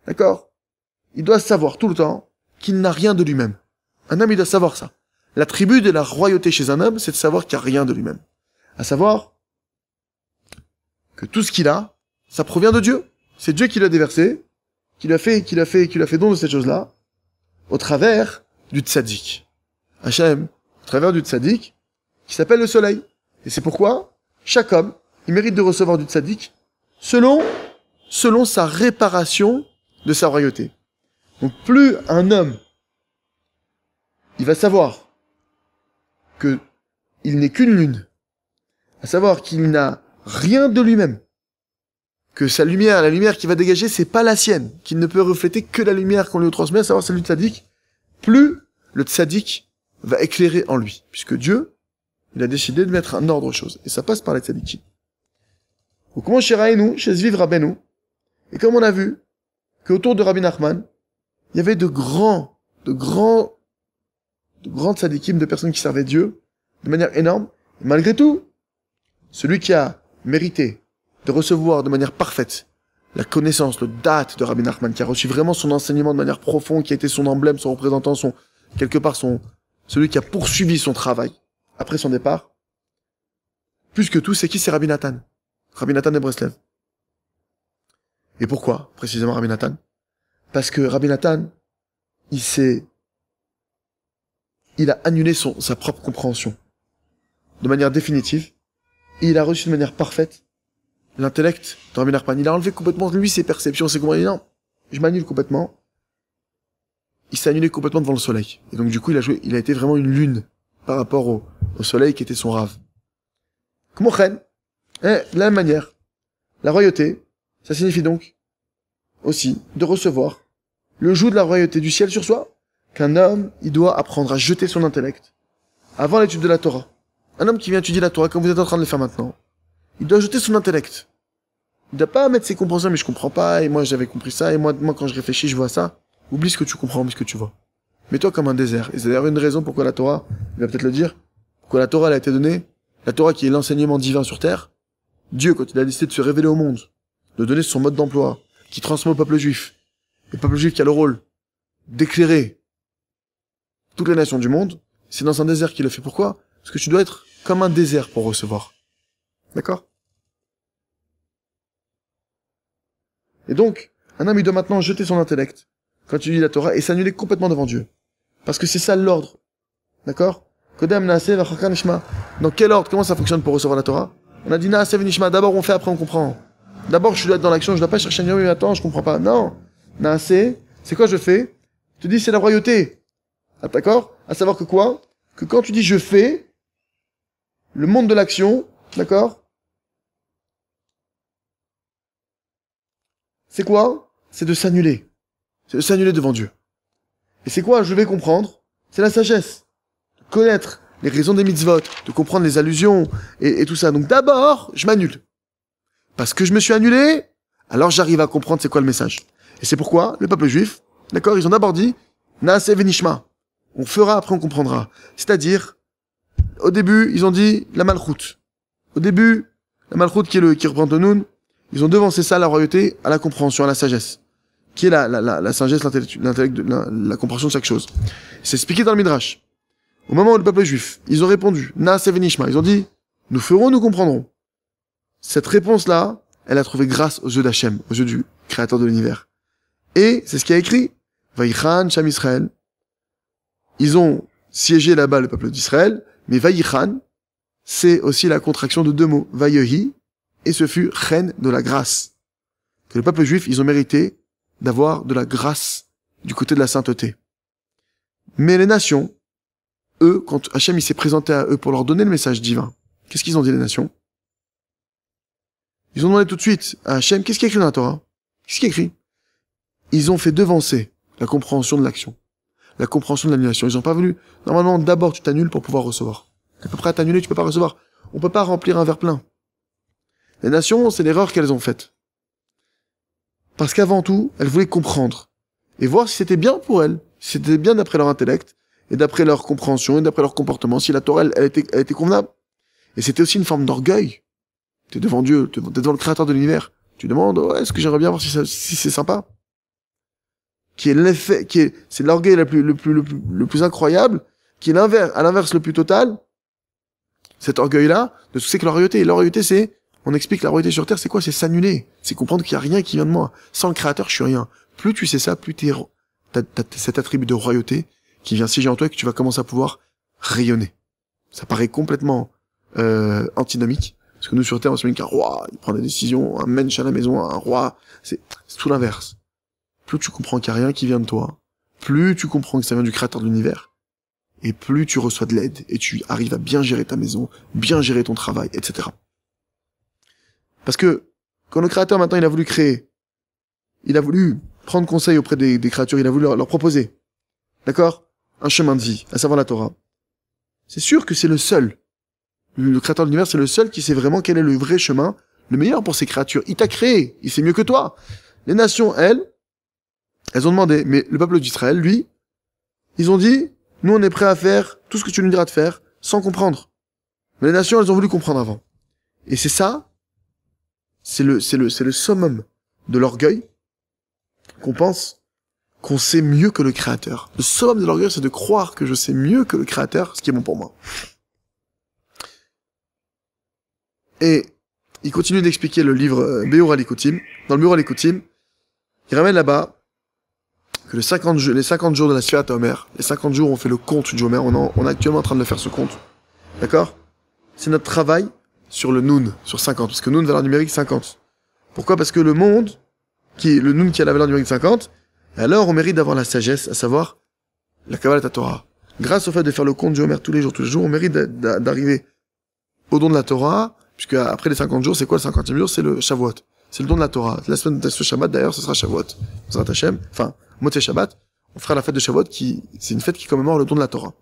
D'accord il doit savoir tout le temps qu'il n'a rien de lui-même. Un homme, il doit savoir ça. L'attribut de la royauté chez un homme, c'est de savoir qu'il n'y a rien de lui-même. À savoir que tout ce qu'il a, ça provient de Dieu. C'est Dieu qui l'a déversé, qui l'a fait, qui l'a fait, qui l'a fait don de cette chose-là, au travers du tzaddik. Hachem, au travers du tzaddik, qui s'appelle le soleil. Et c'est pourquoi chaque homme, il mérite de recevoir du tzaddik selon, selon sa réparation de sa royauté. Donc plus un homme, il va savoir que il n'est qu'une lune, à savoir qu'il n'a rien de lui-même, que sa lumière, la lumière qu'il va dégager, c'est pas la sienne, qu'il ne peut refléter que la lumière qu'on lui transmet, à savoir sa lune tzaddik, plus le tzaddik va éclairer en lui, puisque Dieu, il a décidé de mettre un ordre aux choses, et ça passe par les tzaddikim. Donc, comment chez Raïnou, chez Zviv Rabbeinu, et comme on a vu, que autour de Rabbi Nachman, il y avait de grands, de grands, de grandes sadikim, de personnes qui servaient Dieu de manière énorme. malgré tout, celui qui a mérité de recevoir de manière parfaite la connaissance, le date de Rabbi Nachman, qui a reçu vraiment son enseignement de manière profonde, qui a été son emblème, son représentant, son, quelque part, son, celui qui a poursuivi son travail après son départ. Plus que tout, c'est qui? C'est Rabbi Nathan. Rabbi Nathan de Breslev. Et pourquoi, précisément, Rabbi Nathan? Parce que Rabbi Nathan, il s'est, il a annulé son, sa propre compréhension. De manière définitive. Et il a reçu de manière parfaite l'intellect de Rabbi Narpan. Il a enlevé complètement, lui, ses perceptions, ses compréhensions. Je m'annule complètement. Il s'est annulé complètement devant le soleil. Et donc, du coup, il a joué, il a été vraiment une lune par rapport au, au soleil qui était son rave. Comment hein, de la même manière, la royauté, ça signifie donc aussi de recevoir le joug de la royauté du ciel sur soi qu'un homme, il doit apprendre à jeter son intellect avant l'étude de la Torah. Un homme qui vient étudier la Torah comme vous êtes en train de le faire maintenant, il doit jeter son intellect. Il ne doit pas mettre ses compréhensions, mais je comprends pas, et moi j'avais compris ça, et moi, moi quand je réfléchis, je vois ça. Oublie ce que tu comprends, oublie ce que tu vois. Mets-toi comme un désert. Et c'est d'ailleurs une raison pourquoi la Torah, il va peut-être le dire, pourquoi la Torah elle a été donnée, la Torah qui est l'enseignement divin sur terre, Dieu, quand il a décidé de se révéler au monde, de donner son mode d'emploi, qui transmet au peuple juif. Le peuple juif qui a le rôle d'éclairer toutes les nations du monde, c'est dans un désert qu'il le fait. Pourquoi Parce que tu dois être comme un désert pour recevoir. D'accord Et donc, un homme, il doit maintenant jeter son intellect quand tu lit la Torah et s'annuler complètement devant Dieu. Parce que c'est ça l'ordre. D'accord Dans quel ordre Comment ça fonctionne pour recevoir la Torah On a dit Naasev Nishma, d'abord on fait, après on comprend. D'abord, je suis là dans l'action, je ne dois pas chercher à mais attends, je comprends pas. Non. non, c'est quoi je fais? te dis, c'est la royauté. Ah, d'accord? À savoir que quoi? Que quand tu dis je fais, le monde de l'action, d'accord? C'est quoi? C'est de s'annuler. C'est de s'annuler devant Dieu. Et c'est quoi? Je vais comprendre. C'est la sagesse. connaître les raisons des mitzvot, de comprendre les allusions et tout ça. Donc d'abord, je m'annule parce que je me suis annulé, alors j'arrive à comprendre c'est quoi le message. Et c'est pourquoi le peuple juif, d'accord, ils ont d'abord dit Naase Venishma. On fera, après on comprendra. C'est-à-dire, au début, ils ont dit la malchoute. Au début, la malchoute qui est le, qui représente le Noun, ils ont devancé ça la royauté, à la compréhension, à la sagesse. Qui est la, la, la, la sagesse, l'intellect, la, la, compréhension de chaque chose. C'est expliqué dans le Midrash. Au moment où le peuple juif, ils ont répondu, Naase Venishma. Ils ont dit, nous ferons, nous comprendrons cette réponse-là, elle a trouvé grâce aux yeux d'Hachem, aux yeux du créateur de l'univers. Et c'est ce qui a écrit. Vayichan, Sham Israël. Ils ont siégé là-bas le peuple d'Israël, mais Vayichan », c'est aussi la contraction de deux mots, Vaïehi, et ce fut reine de la grâce. Que le peuple juif, ils ont mérité d'avoir de la grâce du côté de la sainteté. Mais les nations, eux, quand Hachem s'est présenté à eux pour leur donner le message divin, qu'est-ce qu'ils ont dit les nations ils ont demandé tout de suite à Hachem, qu'est-ce qui est écrit dans la Torah Qu'est-ce qui est écrit Ils ont fait devancer la compréhension de l'action, la compréhension de l'annulation. Ils n'ont pas voulu. Normalement, d'abord, tu t'annules pour pouvoir recevoir. Tu peu près, t'annuler, tu peux pas recevoir. On peut pas remplir un verre plein. Les nations, c'est l'erreur qu'elles ont faite. Parce qu'avant tout, elles voulaient comprendre et voir si c'était bien pour elles, si c'était bien d'après leur intellect, et d'après leur compréhension, et d'après leur comportement, si la Torah, était, elle était convenable. Et c'était aussi une forme d'orgueil. T'es devant Dieu, t'es devant le créateur de l'univers. Tu demandes, ouais, est-ce que j'aimerais bien voir si, si c'est sympa? Qui est l'effet, qui est, c'est l'orgueil le plus, le plus, le plus, incroyable, qui est l'inverse, à l'inverse le plus total. Cet orgueil-là, de ce que c'est que la royauté. la royauté, c'est, on explique la royauté sur terre, c'est quoi? C'est s'annuler. C'est comprendre qu'il n'y a rien qui vient de moi. Sans le créateur, je suis rien. Plus tu sais ça, plus t'es, t'as, cet attribut de royauté qui vient si en toi et que tu vas commencer à pouvoir rayonner. Ça paraît complètement, euh, antinomique parce que nous, sur Terre, on se met qu'un roi, il prend des décisions, un mensch à la maison, un roi, c'est tout l'inverse. Plus tu comprends qu'il n'y a rien qui vient de toi, plus tu comprends que ça vient du créateur de l'univers, et plus tu reçois de l'aide, et tu arrives à bien gérer ta maison, bien gérer ton travail, etc. Parce que, quand le créateur, maintenant, il a voulu créer, il a voulu prendre conseil auprès des, créatures, il a voulu leur, leur proposer, d'accord, un chemin de vie, à savoir la Torah. C'est sûr que c'est le seul le créateur de l'univers, c'est le seul qui sait vraiment quel est le vrai chemin, le meilleur pour ces créatures. Il t'a créé, il sait mieux que toi. Les nations, elles, elles ont demandé, mais le peuple d'Israël, lui, ils ont dit, nous on est prêt à faire tout ce que tu nous diras de faire, sans comprendre. Mais les nations, elles ont voulu comprendre avant. Et c'est ça, c'est le, c'est le, c'est le summum de l'orgueil, qu'on pense qu'on sait mieux que le créateur. Le summum de l'orgueil, c'est de croire que je sais mieux que le créateur ce qui est bon pour moi. Et il continue d'expliquer le livre euh, Beur Dans le Beur il ramène là-bas que les 50, jours de la à Homer, les 50 jours on fait le compte du Homer, on, est actuellement en train de faire ce compte. D'accord C'est notre travail sur le Noun, sur 50, parce que Noun, valeur numérique 50. Pourquoi Parce que le monde, qui est le Noun qui a la valeur numérique 50, alors on mérite d'avoir la sagesse, à savoir la Kabbalah la Torah. Grâce au fait de faire le compte du Homer tous les jours, tous les jours, on mérite d'arriver au don de la Torah, Puisque après les 50 jours, c'est quoi le 50e jour C'est le Shavuot. C'est le don de la Torah. La semaine de ce Shabbat, d'ailleurs, ce sera Shavuot. Ce sera Tachem. Enfin, Moté Shabbat. On fera la fête de Shavuot qui, c'est une fête qui commémore le don de la Torah.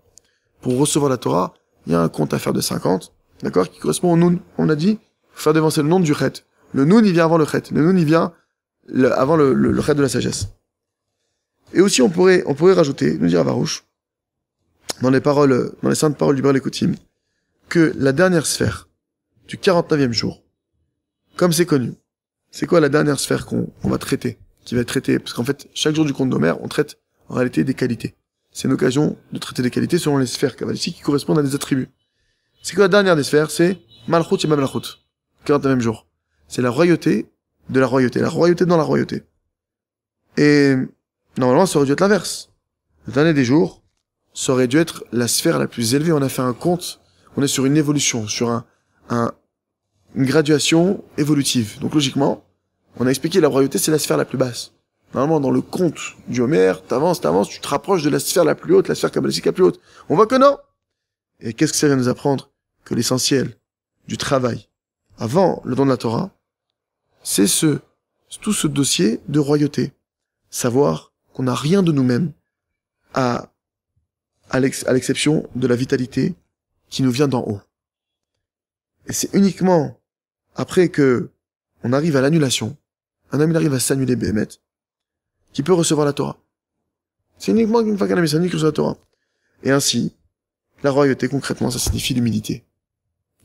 Pour recevoir la Torah, il y a un compte à faire de 50. D'accord? Qui correspond au Noun. On a dit, faire devancer le nom du Chet. Le Noun, il vient avant le Chet. Le Noun, il vient avant le, Chet de la sagesse. Et aussi, on pourrait, on pourrait rajouter, nous dire à Varouche, dans les paroles, dans les saintes paroles du Brel que la dernière sphère, du 49e jour. Comme c'est connu, c'est quoi la dernière sphère qu'on va traiter Qui va être traitée Parce qu'en fait, chaque jour du compte d'Homère, on traite en réalité des qualités. C'est une occasion de traiter des qualités selon les sphères ici qui correspondent à des attributs. C'est quoi la dernière des sphères C'est Malchut et Mamalchut. 49e jour. C'est la royauté de la royauté. La royauté dans la royauté. Et normalement, ça aurait dû être l'inverse. Le dernier des jours, ça aurait dû être la sphère la plus élevée. On a fait un compte. On est sur une évolution, sur un, un, une graduation évolutive. Donc logiquement, on a expliqué la royauté, c'est la sphère la plus basse. Normalement, dans le conte du Homer, t'avances, t'avances, tu te rapproches de la sphère la plus haute, la sphère cabalistique la plus haute. On voit que non Et qu'est-ce que ça vient nous apprendre Que l'essentiel du travail, avant le don de la Torah, c'est ce, tout ce dossier de royauté. Savoir qu'on n'a rien de nous-mêmes, à, à l'exception de la vitalité qui nous vient d'en haut. Et c'est uniquement après que on arrive à l'annulation, un homme arrive à s'annuler Bémet, qui peut recevoir la Torah. C'est uniquement une fois qu'un homme s'annule qu'il reçoit la Torah. Et ainsi, la royauté concrètement, ça signifie l'humilité.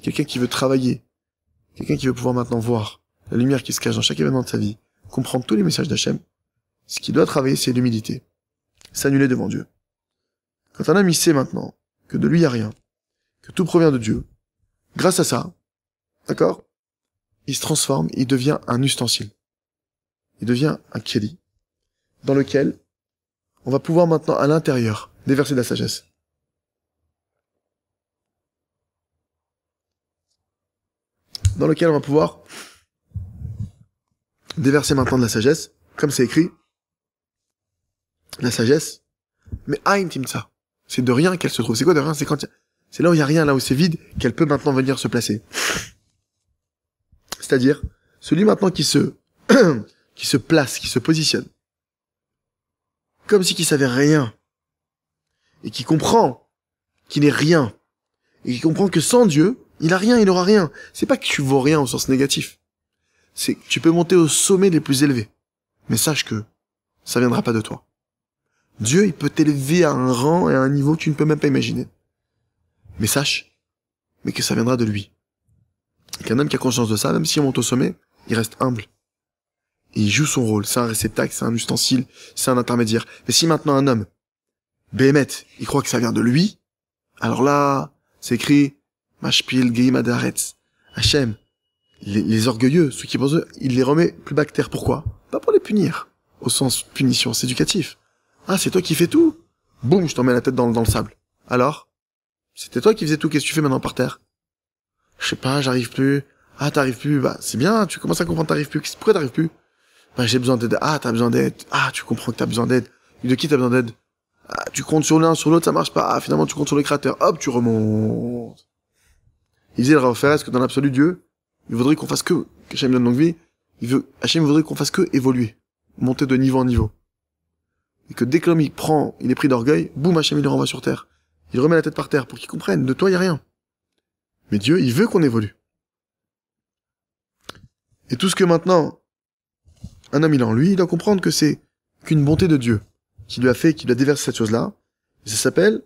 Quelqu'un qui veut travailler, quelqu'un qui veut pouvoir maintenant voir la lumière qui se cache dans chaque événement de sa vie, comprendre tous les messages d'Hachem, ce qu'il doit travailler, c'est l'humilité. S'annuler devant Dieu. Quand un homme il sait maintenant que de lui il n'y a rien, que tout provient de Dieu, Grâce à ça, d'accord Il se transforme, il devient un ustensile. Il devient un keli dans lequel on va pouvoir maintenant, à l'intérieur, déverser de la sagesse. Dans lequel on va pouvoir déverser maintenant de la sagesse, comme c'est écrit, la sagesse, mais Aïn Timsa, c'est de rien qu'elle se trouve. C'est quoi de rien C'est quand c'est là où il n'y a rien, là où c'est vide, qu'elle peut maintenant venir se placer. C'est-à-dire, celui maintenant qui se, qui se place, qui se positionne, comme si qui savait rien, et qui comprend qu'il n'est rien, et qui comprend que sans Dieu, il n'a rien, il n'aura rien. C'est pas que tu vaux rien au sens négatif. C'est que tu peux monter au sommet des plus élevés. Mais sache que ça viendra pas de toi. Dieu, il peut t'élever à un rang et à un niveau que tu ne peux même pas imaginer. Mais sache, mais que ça viendra de lui. Et qu'un homme qui a conscience de ça, même s'il monte au sommet, il reste humble. il joue son rôle. C'est un réceptacle, c'est un ustensile, c'est un intermédiaire. Mais si maintenant un homme, bémet il croit que ça vient de lui, alors là, c'est écrit, Mashpil Geimadaretz, Hachem. Les, les, orgueilleux, ceux qui pensent il les remet plus bas que terre. Pourquoi Pas pour les punir, au sens punition, c'est éducatif. Ah, c'est toi qui fais tout Boum, je t'en mets la tête dans, dans le sable. Alors c'était toi qui faisais tout, qu'est-ce que tu fais maintenant par terre Je sais pas, j'arrive plus. Ah, t'arrives plus, bah c'est bien, tu commences à comprendre, t'arrives plus. Pourquoi t'arrives plus Bah j'ai besoin d'aide. Ah, t'as besoin d'aide. Ah, tu comprends que t'as besoin d'aide. De qui t'as besoin d'aide ah, tu comptes sur l'un, sur l'autre, ça marche pas. Ah, finalement, tu comptes sur le créateur. Hop, tu remontes. Il disait, le est que dans l'absolu, Dieu, il voudrait qu'on fasse que, qu'Hachem donne longue vie, il veut, Hachem voudrait qu'on fasse que évoluer, monter de niveau en niveau. Et que dès que l'homme, prend, il est pris d'orgueil, boum, Hachem, il le renvoie sur terre il remet la tête par terre pour qu'ils comprennent. De toi, il n'y a rien. Mais Dieu, il veut qu'on évolue. Et tout ce que maintenant, un homme il a en lui, il doit comprendre que c'est qu'une bonté de Dieu qui lui a fait, qui lui a déversé cette chose-là. Ça s'appelle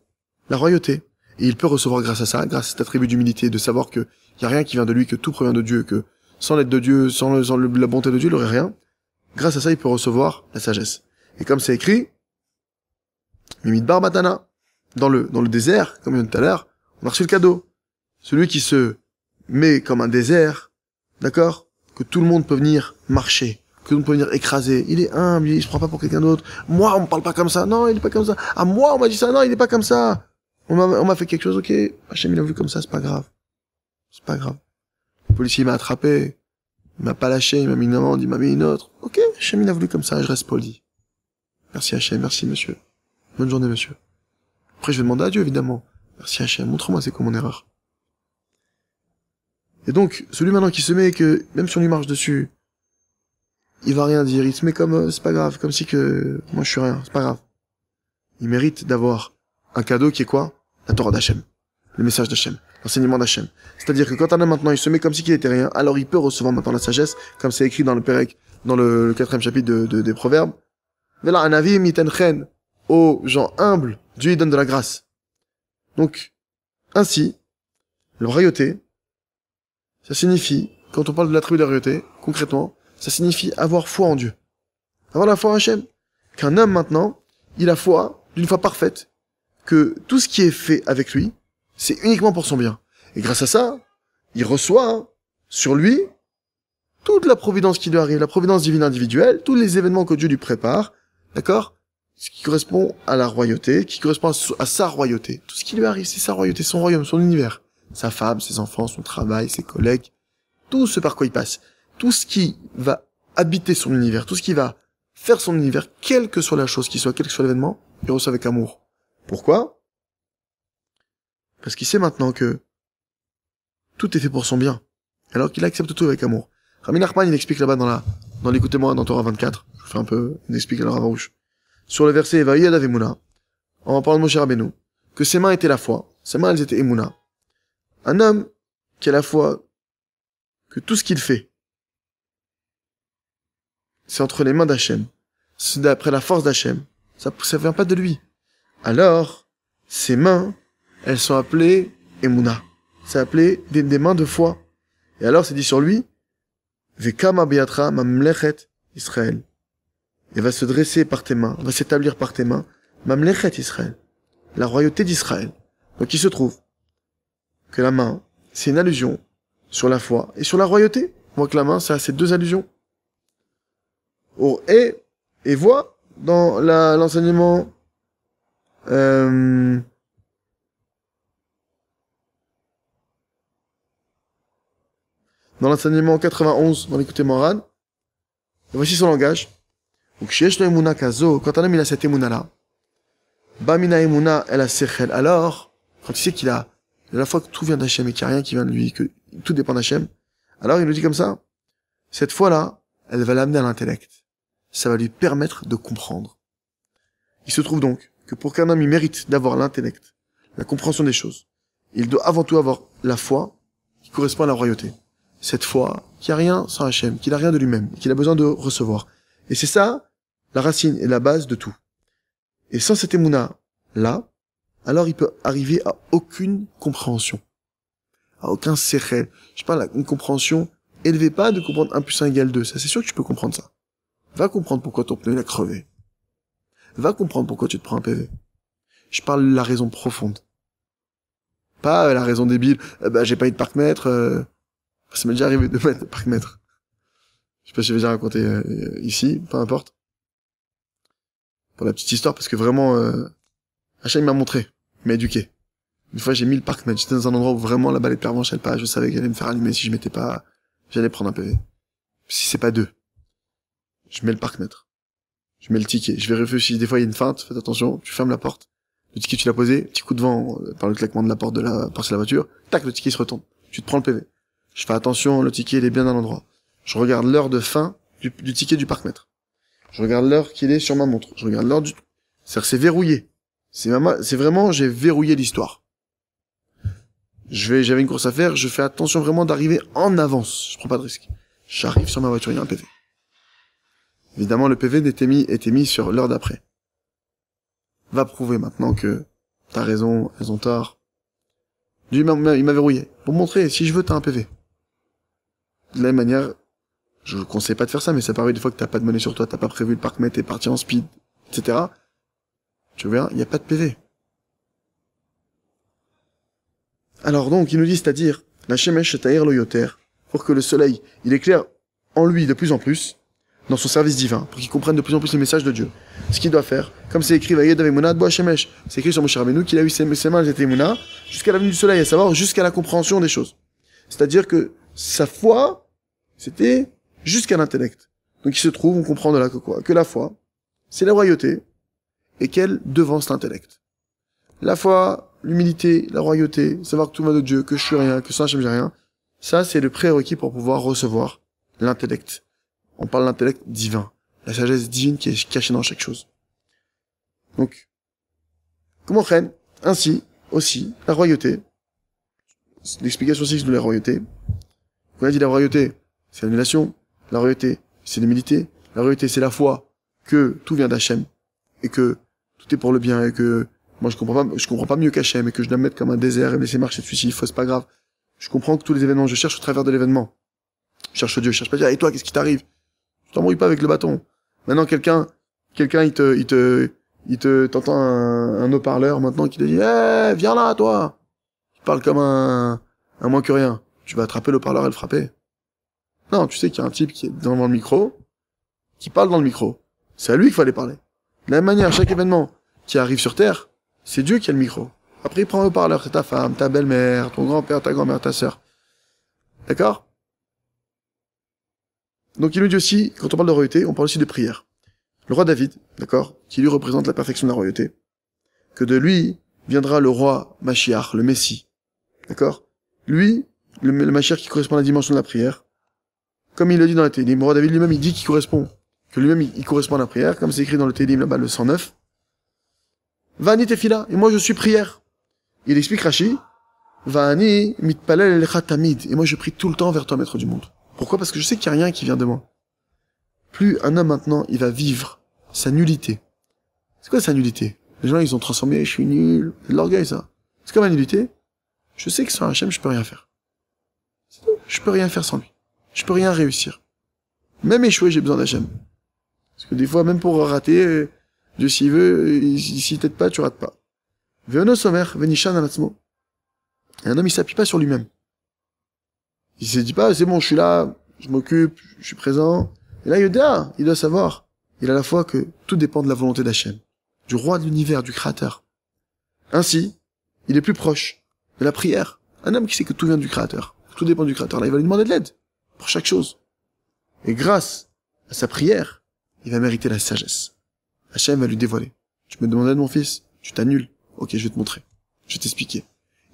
la royauté. Et il peut recevoir grâce à ça, grâce à cet attribut d'humilité, de savoir que y a rien qui vient de lui, que tout provient de Dieu, que sans l'aide de Dieu, sans, la bonté de Dieu, il n'aurait rien. Grâce à ça, il peut recevoir la sagesse. Et comme c'est écrit, Mimit Barbatana, dans le, dans le désert, comme il y tout à l'heure, on a reçu le cadeau. Celui qui se met comme un désert, d'accord Que tout le monde peut venir marcher, que tout le monde peut venir écraser. Il est humble, il se prend pas pour quelqu'un d'autre. Moi, on me parle pas comme ça. Non, il est pas comme ça. À moi, on m'a dit ça. Non, il est pas comme ça. On m'a, on m'a fait quelque chose, ok. Hachem, il a vu comme ça, c'est pas grave. C'est pas grave. Le policier m'a attrapé. Il m'a pas lâché, il m'a mis une amende, il m'a mis une autre. Ok, Hachem, il a voulu comme ça, je reste poli. Merci Hachem, merci monsieur. Bonne journée monsieur. Après, je vais demander à Dieu, évidemment. Merci Hachem, montre-moi c'est quoi mon erreur. Et donc, celui maintenant qui se met que, même si on lui marche dessus, il va rien dire, il se met comme, euh, c'est pas grave, comme si que, moi je suis rien, c'est pas grave. Il mérite d'avoir un cadeau qui est quoi? La Torah d'Hachem. Le message d'Hachem. L'enseignement d'Hachem. C'est-à-dire que quand un homme maintenant il se met comme si qu'il était rien, alors il peut recevoir maintenant la sagesse, comme c'est écrit dans le Pérec, dans le quatrième chapitre des Proverbes. Mais là, un avis aux gens humbles, Dieu lui donne de la grâce. Donc, ainsi, le royauté, ça signifie, quand on parle de l'attribut de la royauté, concrètement, ça signifie avoir foi en Dieu. Avoir la foi en Hachem. Qu'un homme maintenant, il a foi, d'une foi parfaite, que tout ce qui est fait avec lui, c'est uniquement pour son bien. Et grâce à ça, il reçoit sur lui toute la providence qui lui arrive, la providence divine individuelle, tous les événements que Dieu lui prépare, d'accord ce qui correspond à la royauté, qui correspond à sa royauté. Tout ce qui lui arrive, c'est sa royauté, son royaume, son univers, sa femme, ses enfants, son travail, ses collègues, tout ce par quoi il passe, tout ce qui va habiter son univers, tout ce qui va faire son univers, quelle que soit la chose qui soit, quel que soit l'événement, il reçoit avec amour. Pourquoi Parce qu'il sait maintenant que tout est fait pour son bien, alors qu'il accepte tout avec amour. Ramin Arman, il explique là-bas dans la, dans l'écoutez-moi dans Torah 24, je fais un peu, il explique à la Rouge sur le verset Vaïad on en parler de cher Rabbeinu, que ses mains étaient la foi. Ses mains, elles étaient emuna, Un homme qui a la foi, que tout ce qu'il fait, c'est entre les mains d'Hachem. C'est d'après la force d'Hachem. Ça ne vient pas de lui. Alors, ses mains, elles sont appelées emuna. C'est appelé des, mains de foi. Et alors, c'est dit sur lui, Vekama Beatra Mamlechet Israël et va se dresser par tes mains, va s'établir par tes mains, Mamlechet Israël, la royauté d'Israël. Donc il se trouve que la main, c'est une allusion sur la foi et sur la royauté. On voit que la main, ça a ces deux allusions. Oh, et, et voit euh, dans l'enseignement dans l'enseignement 91 dans l'écouté moral. voici son langage quand un homme il a cette émouna là, alors, quand il sait qu'il a, la fois que tout vient d'Hachem et qu'il n'y a rien qui vient de lui, que tout dépend d'Hachem, alors il nous dit comme ça, cette fois-là, elle va l'amener à l'intellect. Ça va lui permettre de comprendre. Il se trouve donc que pour qu'un homme il mérite d'avoir l'intellect, la compréhension des choses, il doit avant tout avoir la foi qui correspond à la royauté. Cette foi qui a rien sans Hachem, qu'il n'a rien de lui-même, qu'il a besoin de recevoir. Et c'est ça, la racine et la base de tout. Et sans cet émouna là, alors il peut arriver à aucune compréhension, à aucun serrel. Je parle une compréhension élevée, pas de comprendre 1 plus 1 égale 2. Ça, c'est sûr que tu peux comprendre ça. Va comprendre pourquoi ton pneu il a crevé. Va comprendre pourquoi tu te prends un PV. Je parle de la raison profonde. Pas euh, la raison débile, euh, bah, j'ai pas eu de parc-mètre. Euh. Ça m'est déjà arrivé de mettre parc-mètre. Je sais pas si je vais déjà raconté euh, ici, peu importe. Pour la petite histoire, parce que vraiment, euh, il m'a montré, m'a éduqué. Une fois, j'ai mis le parc, j'étais dans un endroit où vraiment la balle de elle pas, je savais qu'elle allait me faire allumer si je mettais pas, j'allais prendre un PV. Si c'est pas deux. Je mets le parc mètre. Je mets le ticket. Je vérifie si des fois il y a une feinte, faites attention, tu fermes la porte. Le ticket, tu l'as posé, petit coup de vent euh, par le claquement de la porte de la parce de la voiture, tac, le ticket se retourne. Tu te prends le PV. Je fais attention, le ticket, il est bien dans l'endroit. Je regarde l'heure de fin du, ticket du parcmètre. Je regarde l'heure qu'il est sur ma montre. Je regarde l'heure du... cest à c'est verrouillé. C'est vraiment, j'ai verrouillé l'histoire. Je vais, j'avais une course à faire, je fais attention vraiment d'arriver en avance. Je prends pas de risque. J'arrive sur ma voiture, il y a un PV. Évidemment, le PV était mis, était mis sur l'heure d'après. Va prouver maintenant que t'as raison, elles ont tort. il m'a verrouillé. Pour montrer, si je veux, t'as un PV. De la même manière, je ne conseille pas de faire ça, mais ça paraît des fois que t'as pas de monnaie sur toi, t'as pas prévu le parc mètre, t'es parti en speed, etc. Tu vois, il n'y a pas de PV. Alors donc, il nous dit, c'est-à-dire, la Shemesh Taïr Loyoter, pour que le soleil, il éclaire en lui de plus en plus, dans son service divin, pour qu'il comprenne de plus en plus le message de Dieu. Ce qu'il doit faire, comme c'est écrit Vayed c'est écrit sur Moshe Rabbeinu qu'il a eu ses, ses mains, jusqu'à la venue du soleil, à savoir jusqu'à la compréhension des choses. C'est-à-dire que sa foi, c'était jusqu'à l'intellect. Donc il se trouve, on comprend de là que quoi Que la foi, c'est la royauté, et qu'elle devance l'intellect. La foi, l'humilité, la royauté, savoir que tout va de Dieu, que je suis rien, que ça ne j'ai rien, ça c'est le prérequis pour pouvoir recevoir l'intellect. On parle l'intellect divin, la sagesse divine qui est cachée dans chaque chose. Donc, comment prennent Ainsi, aussi, la royauté, l'explication 6 de la royauté, on a dit la royauté, c'est l'annulation, la réalité, c'est l'humilité. La réalité, c'est la foi que tout vient d'Hachem et que tout est pour le bien et que moi je comprends pas, je comprends pas mieux qu'Hachem et que je dois me mettre comme un désert et laisser marcher dessus suicide. c'est pas grave. Je comprends que tous les événements, je cherche au travers de l'événement. Je cherche Dieu, je cherche pas Dieu. dire, et toi, qu'est-ce qui t'arrive? Je t'embrouille pas avec le bâton. Maintenant, quelqu'un, quelqu'un, il te, il te, il te, t'entend un, haut-parleur maintenant qui te dit, eh, viens là, toi! Tu parles comme un, un moins que rien. Tu vas attraper le haut-parleur et le frapper. Non, tu sais qu'il y a un type qui est devant le micro, qui parle dans le micro. C'est à lui qu'il fallait parler. De la même manière, chaque événement qui arrive sur Terre, c'est Dieu qui a le micro. Après, il prend un parleur c'est ta femme, ta belle-mère, ton grand-père, ta grand-mère, ta sœur. D'accord Donc il nous dit aussi, quand on parle de royauté, on parle aussi de prière. Le roi David, d'accord, qui lui représente la perfection de la royauté, que de lui viendra le roi Machiar, le Messie. D'accord Lui, le, le qui correspond à la dimension de la prière, comme il le dit dans le télé David lui-même, il dit qu'il correspond, que lui-même, il, correspond à la prière, comme c'est écrit dans le Télim, là-bas, le 109. Vani tefila, et moi je suis prière. Il explique Rashi, Vani mitpalel el tamid, et moi je prie tout le temps vers toi, maître du monde. Pourquoi Parce que je sais qu'il n'y a rien qui vient de moi. Plus un homme maintenant, il va vivre sa nullité. C'est quoi sa nullité Les gens, ils ont transformé, je suis nul, c'est de l'orgueil ça. C'est quoi ma nullité. Je sais que sans Hachem, je peux rien faire. Je peux rien faire sans lui je peux rien réussir. Même échouer, j'ai besoin d'Hachem. Parce que des fois, même pour rater, Dieu s'il veut, si t'aide pas, tu rates pas. Un homme, il s'appuie pas sur lui-même. Il se dit pas, c'est bon, je suis là, je m'occupe, je suis présent. Et là, Yoda, ah, il doit savoir. Il a la foi que tout dépend de la volonté d'Hachem, du roi de l'univers, du créateur. Ainsi, il est plus proche de la prière. Un homme qui sait que tout vient du créateur, tout dépend du créateur, là, il va lui demander de l'aide chaque chose. Et grâce à sa prière, il va mériter la sagesse. Hachem va lui dévoiler. Tu me demandais de mon fils, tu t'annules. Ok, je vais te montrer. Je vais t'expliquer.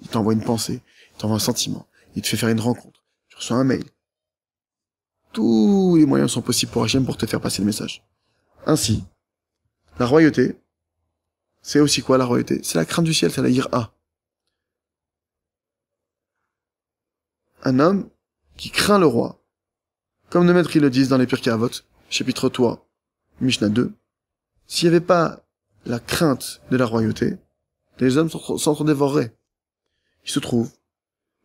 Il t'envoie une pensée, il t'envoie un sentiment, il te fait faire une rencontre, tu reçois un mail. Tous les moyens sont possibles pour Hachem pour te faire passer le message. Ainsi, la royauté, c'est aussi quoi la royauté C'est la crainte du ciel, c'est la ira. Un homme qui craint le roi, comme nos maîtres ils le disent dans les Pirkei chapitre 3, Mishnah 2, s'il n'y avait pas la crainte de la royauté, les hommes s'entre-dévoreraient. Il se trouve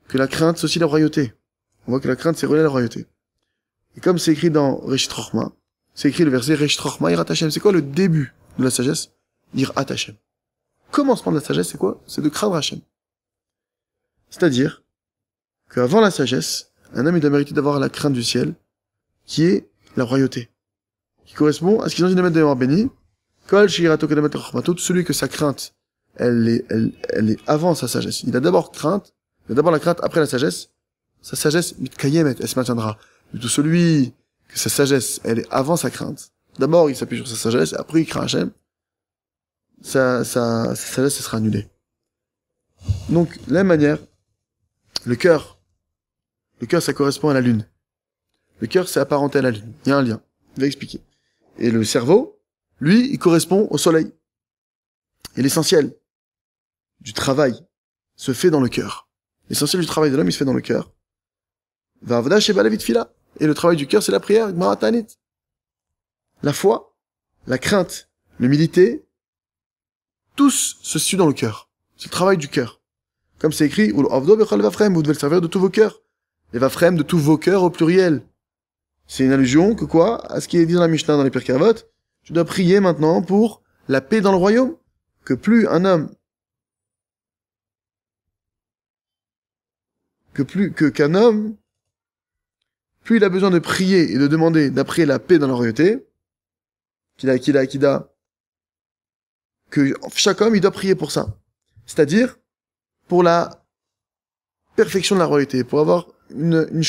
que la crainte, c'est aussi la royauté. On voit que la crainte, c'est relié à la royauté. Et comme c'est écrit dans Rochma, c'est écrit le verset Reshit Irat C'est quoi le début de la sagesse dire Comment Commencement de la sagesse, c'est quoi C'est de craindre Hachem. C'est-à-dire qu'avant la sagesse, un homme il mérité mériter d'avoir la crainte du ciel, qui est la royauté, qui correspond à ce qu'ils ont dit de mettre de béni, Kol celui que sa crainte, elle est, elle, est avant sa sagesse. Il a d'abord crainte, il a d'abord la crainte après la sagesse, sa sagesse, mitkayemet, elle se maintiendra. du tout celui que sa sagesse, elle est avant sa crainte, d'abord il s'appuie sur sa sagesse, après il craint Hachem, sa, sa, sa sagesse, sera annulée. Donc, de la même manière, le cœur, le cœur, ça correspond à la lune. Le cœur, c'est apparenté à la lune. Il y a un lien. Je vais expliquer. Et le cerveau, lui, il correspond au soleil. Et l'essentiel du travail se fait dans le cœur. L'essentiel du travail de l'homme, il se fait dans le cœur. Et le travail du cœur, c'est la prière, La foi, la crainte, l'humilité, tous se situent dans le cœur. C'est le travail du cœur. Comme c'est écrit, vous devez le servir de tous vos cœurs. Les vafrem de tous vos cœurs au pluriel. C'est une allusion que quoi À ce qui est dit dans la Mishnah dans les Pirkei Avot. Tu dois prier maintenant pour la paix dans le royaume, que plus un homme que plus que qu'un homme plus il a besoin de prier et de demander d'après la paix dans la royauté, qu'il a, qu'il a, qu'il a, que chaque homme, il doit prier pour ça. C'est-à-dire, pour la perfection de la royauté, pour avoir une, une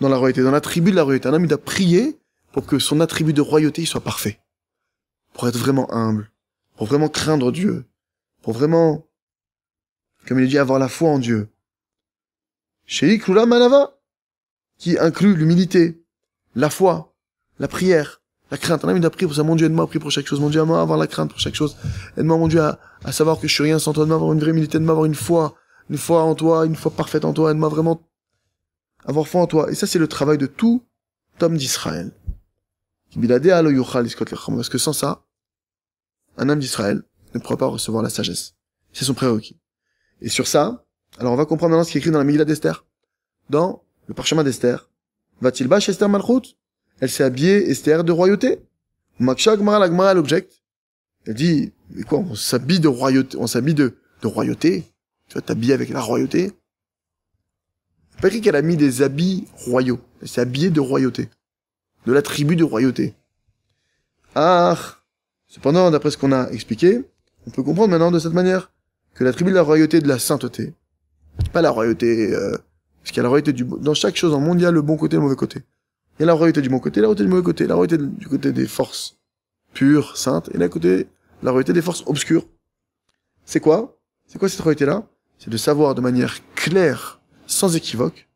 dans la royauté, dans l'attribut de la royauté. Un homme, il doit prier pour que son attribut de royauté il soit parfait. Pour être vraiment humble. Pour vraiment craindre Dieu. Pour vraiment, comme il dit, avoir la foi en Dieu. chez Lula Manava, qui inclut l'humilité, la foi, la prière, la crainte. Un ami il doit prier pour ça. Mon Dieu, aide-moi à prier pour chaque chose. Mon Dieu, aide-moi à avoir la crainte pour chaque chose. Aide-moi, mon Dieu, à, savoir que je suis rien sans toi. Aide-moi avoir une vraie humilité. de m'avoir une foi. Une foi en toi, une foi parfaite en toi. Aide-moi vraiment avoir foi en toi. Et ça, c'est le travail de tout homme d'Israël. Parce que sans ça, un homme d'Israël ne pourra pas recevoir la sagesse. C'est son prérequis. Et sur ça, alors on va comprendre maintenant ce qui est écrit dans la Megillah d'Esther. Dans le parchemin d'Esther. Va-t-il Esther Malchut Elle s'est habillée Esther de royauté. Makshag Elle dit, mais quoi, on s'habille de royauté, on s'habille de, de royauté Tu vas t'habiller avec la royauté pas écrit qu'elle a mis des habits royaux. Elle s'est habillée de royauté. De la tribu de royauté. Ah Cependant, d'après ce qu'on a expliqué, on peut comprendre maintenant de cette manière que la tribu de la royauté de la sainteté, pas la royauté, euh, parce qu'il a la royauté du... Dans chaque chose en monde, il y a le bon côté et le mauvais côté. Il y a la royauté du bon côté, la royauté du mauvais côté, la royauté du côté des forces pures, saintes, et la, côté, la royauté des forces obscures. C'est quoi C'est quoi cette royauté-là C'est de savoir de manière claire sans équivoque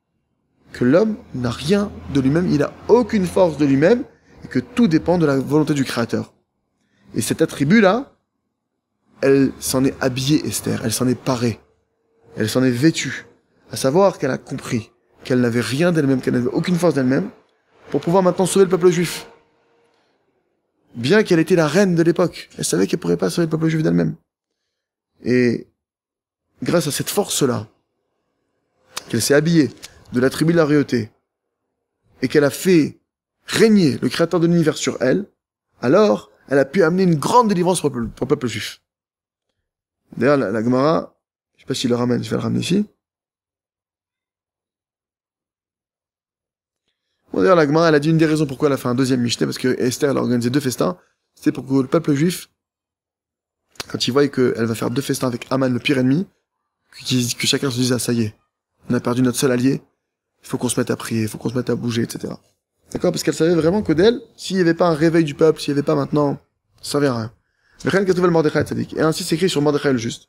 que l'homme n'a rien de lui-même, il n'a aucune force de lui-même, et que tout dépend de la volonté du Créateur. Et cet attribut-là, elle s'en est habillée, Esther, elle s'en est parée, elle s'en est vêtue, à savoir qu'elle a compris qu'elle n'avait rien d'elle-même, qu'elle n'avait aucune force d'elle-même, pour pouvoir maintenant sauver le peuple juif. Bien qu'elle était la reine de l'époque, elle savait qu'elle pourrait pas sauver le peuple juif d'elle-même. Et grâce à cette force-là, qu'elle s'est habillée de la tribu de la royauté et qu'elle a fait régner le créateur de l'univers sur elle, alors elle a pu amener une grande délivrance au peuple, juif. D'ailleurs, la, Gemara, je sais pas si le ramène, je vais le ramener ici. Bon, d'ailleurs, la Gemara, elle a dit une des raisons pourquoi elle a fait un deuxième Mishneh, parce que Esther, elle a organisé deux festins. c'est pour que le peuple juif, quand il voit qu'elle va faire deux festins avec Aman, le pire ennemi, que, que chacun se dise, ah, ça y est, on a perdu notre seul allié. Il faut qu'on se mette à prier, il faut qu'on se mette à bouger, etc. D'accord Parce qu'elle savait vraiment que d'elle, s'il n'y avait pas un réveil du peuple, s'il n'y avait pas maintenant, ça ne servait à rien. Et ainsi s'écrit sur Mordechai le juste.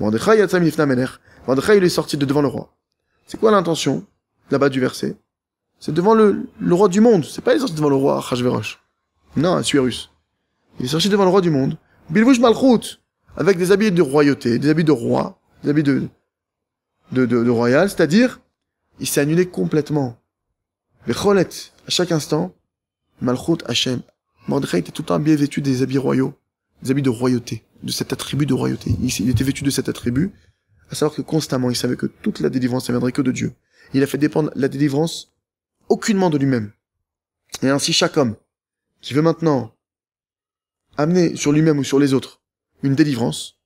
Mordechai il est sorti de devant le roi. C'est quoi l'intention, là-bas du verset C'est devant le, le, roi du monde. C'est pas il est devant le roi Hachverosh. Non, russe. Il est sorti devant le roi du monde. Bilvush Malchut. Avec des habits de royauté, des habits de roi, des habits de, de, de, Royal, c'est-à-dire, il s'est annulé complètement. Mais Cholet, à chaque instant, Malchut Hachem, Mordechai était tout le temps bien vêtu des habits royaux, des habits de royauté, de cet attribut de royauté. Il, il était vêtu de cet attribut, à savoir que constamment, il savait que toute la délivrance ne viendrait que de Dieu. Il a fait dépendre la délivrance aucunement de lui-même. Et ainsi, chaque homme qui veut maintenant amener sur lui-même ou sur les autres une délivrance,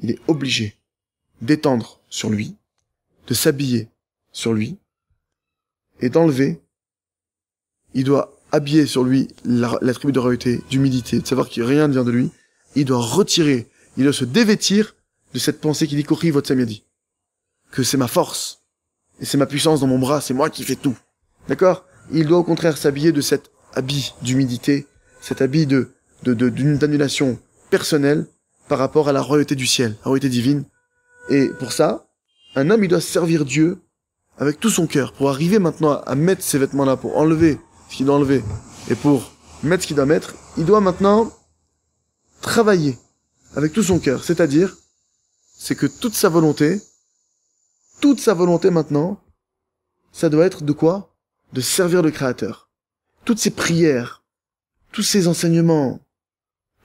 il est obligé d'étendre sur lui, de s'habiller sur lui, et d'enlever, il doit habiller sur lui l'attribut tribu de royauté, d'humilité, de savoir que rien ne vient de lui, il doit retirer, il doit se dévêtir de cette pensée qui dit qu'Ori votre samedi, Que c'est ma force, et c'est ma puissance dans mon bras, c'est moi qui fais tout. D'accord Il doit au contraire s'habiller de cet habit d'humilité, cet habit de d'annulation personnelle par rapport à la royauté du ciel, la royauté divine. Et pour ça, un homme, il doit servir Dieu avec tout son cœur pour arriver maintenant à, mettre ces vêtements-là, pour enlever ce qu'il doit enlever et pour mettre ce qu'il doit mettre. Il doit maintenant travailler avec tout son cœur. C'est-à-dire, c'est que toute sa volonté, toute sa volonté maintenant, ça doit être de quoi De servir le Créateur. Toutes ses prières, tous ses enseignements,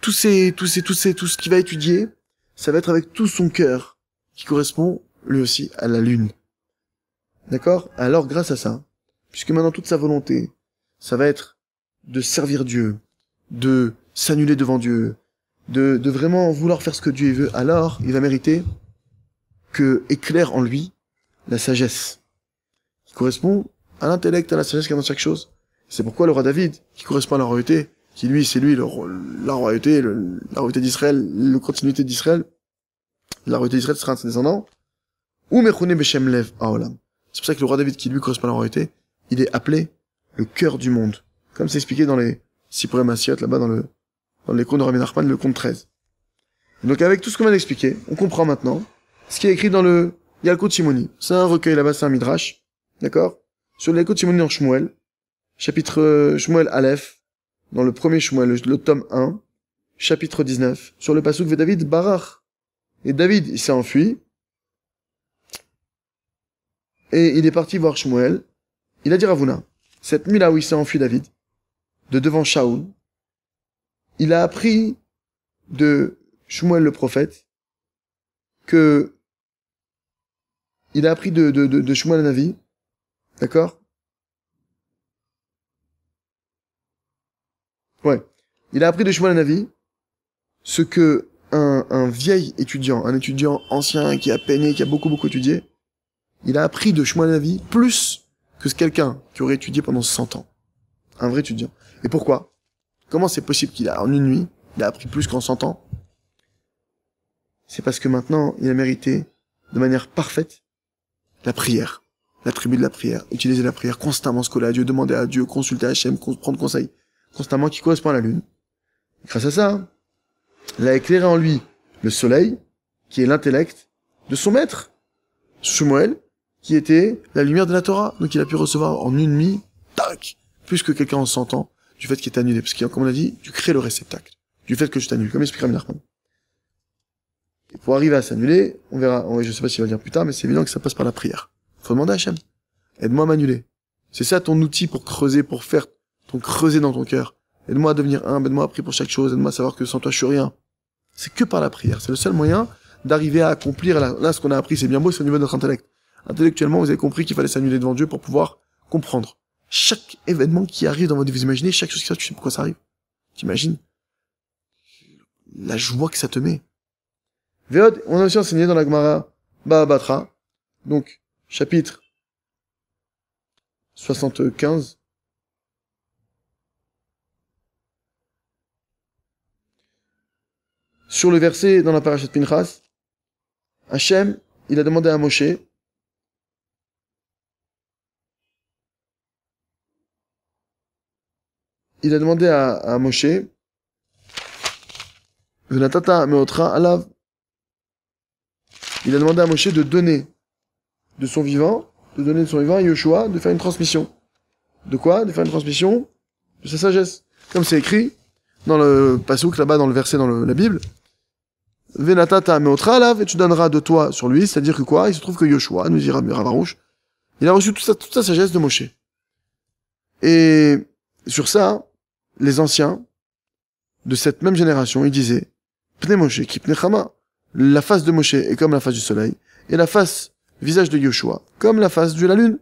tous ces, tous ces, tous ces, tout ce qu'il va étudier, ça va être avec tout son cœur qui correspond lui aussi, à la Lune. D'accord Alors grâce à ça, puisque maintenant toute sa volonté, ça va être de servir Dieu, de s'annuler devant Dieu, de, de vraiment vouloir faire ce que Dieu veut, alors il va mériter que éclaire en lui la sagesse, qui correspond à l'intellect, à la sagesse qui est dans chaque chose. C'est pourquoi le roi David, qui correspond à la royauté, qui lui, c'est lui la royauté, la royauté d'Israël, la continuité d'Israël, la royauté d'Israël sera un descendant, c'est pour ça que le roi David, qui lui correspond à la royauté, il est appelé le cœur du monde. Comme c'est expliqué dans les Cyprès là-bas dans le, dans les contes de Rabbi le conte 13. donc, avec tout ce qu'on m'a expliqué, on comprend maintenant ce qui est écrit dans le Yalkut Shimoni. C'est un recueil là-bas, c'est un midrash. D'accord? Sur le Yalkut Shimoni en Shmuel, chapitre euh, Shmuel Aleph, dans le premier Shmuel, le, tome 1, chapitre 19, sur le pasuk de David Barach. Et David, il s'est enfui, et il est parti voir Shmuel. Il a dit Ravuna, cette nuit-là où il s'est enfui David, de devant Shaul, il a appris de Shmuel le prophète que il a appris de, de, de, de Shmuel Navi, d'accord Ouais. Il a appris de Shmuel Navi ce que un, vieil étudiant, un étudiant ancien qui a peiné, qui a beaucoup beaucoup étudié, il a appris de chemin de la vie plus que quelqu'un qui aurait étudié pendant 100 ans. Un vrai étudiant. Et pourquoi Comment c'est possible qu'il a, en une nuit, il a appris plus qu'en 100 ans C'est parce que maintenant, il a mérité, de manière parfaite, la prière. L'attribut de la prière. Utiliser la prière, constamment se coller à Dieu, demander à Dieu, consulter Hachem, prendre conseil. Constamment, qui correspond à la lune. grâce à ça, il a éclairé en lui le soleil, qui est l'intellect de son maître, Shumuel, qui était la lumière de la Torah. Donc il a pu recevoir en une nuit, tac, plus que quelqu'un en 100 ans, du fait qu'il est annulé. Parce que, comme on a dit, tu crées le réceptacle, du fait que je t'annule, comme expliquera à Et pour arriver à s'annuler, on verra, je sais pas s'il va le dire plus tard, mais c'est évident que ça passe par la prière. Faut demander à Hachem, aide-moi à m'annuler. C'est ça ton outil pour creuser, pour faire ton creuser dans ton cœur. Aide-moi à devenir humble, aide-moi à prier pour chaque chose, aide-moi à savoir que sans toi je suis rien. C'est que par la prière. C'est le seul moyen d'arriver à accomplir. Là, ce qu'on a appris, c'est bien beau, c'est au niveau de notre intellect intellectuellement, vous avez compris qu'il fallait s'annuler devant Dieu pour pouvoir comprendre chaque événement qui arrive dans votre vie. Vous imaginez chaque chose qui arrive, tu sais pourquoi ça arrive T'imagines La joie que ça te met. Véod, on a aussi enseigné dans la Gemara Batra, donc chapitre 75, sur le verset dans la parachute Pinchas, Hachem, il a demandé à Moshe, il a demandé à, à Moshe, il a demandé à Moshe de donner de son vivant, de donner de son vivant à Yoshua, de faire une transmission. De quoi De faire une transmission de sa sagesse. Comme c'est écrit dans le pasouk, là-bas, dans le verset dans la Bible. Venatata meotra alav, et tu donneras de toi sur lui, c'est-à-dire que quoi Il se trouve que Yoshua, nous dira Ravarouche, il a reçu toute sa, toute sa sagesse de Moshe. Et sur ça, les anciens de cette même génération, ils disaient Pne Moshe qui Pnechama. La face de Moshe est comme la face du soleil, et la face, visage de Yoshua, comme la face de la lune.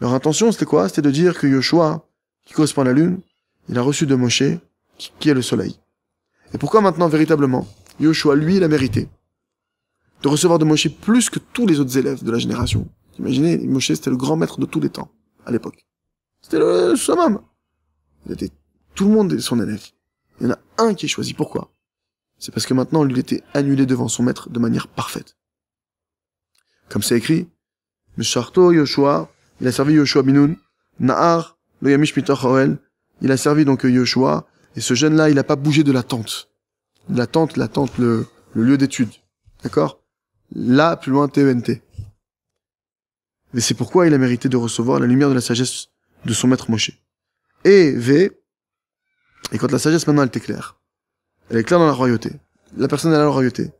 Leur intention, c'était quoi C'était de dire que Yoshua, qui correspond à la lune, il a reçu de Moshe, qui est le soleil. Et pourquoi maintenant, véritablement, Yoshua, lui, il a mérité de recevoir de Moshe plus que tous les autres élèves de la génération. Imaginez, Moshe, c'était le grand maître de tous les temps, à l'époque. C'était le summum. Il était tout le monde est son élève. Il y en a un qui est choisi. Pourquoi C'est parce que maintenant, il était annulé devant son maître de manière parfaite. Comme c'est écrit, Mesharto Yoshua, il a servi Yoshua Binun Nahar, le Yamish il a servi donc Yoshua, et ce jeune-là, il n'a pas bougé de la tente. La tente, la tente, le, le lieu d'étude. D'accord Là, plus loin, TENT. Et c'est pourquoi il a mérité de recevoir la lumière de la sagesse de son maître Moshe. Et V, et quand la sagesse maintenant elle t'éclaire, elle est claire dans la royauté. La personne elle a la royauté.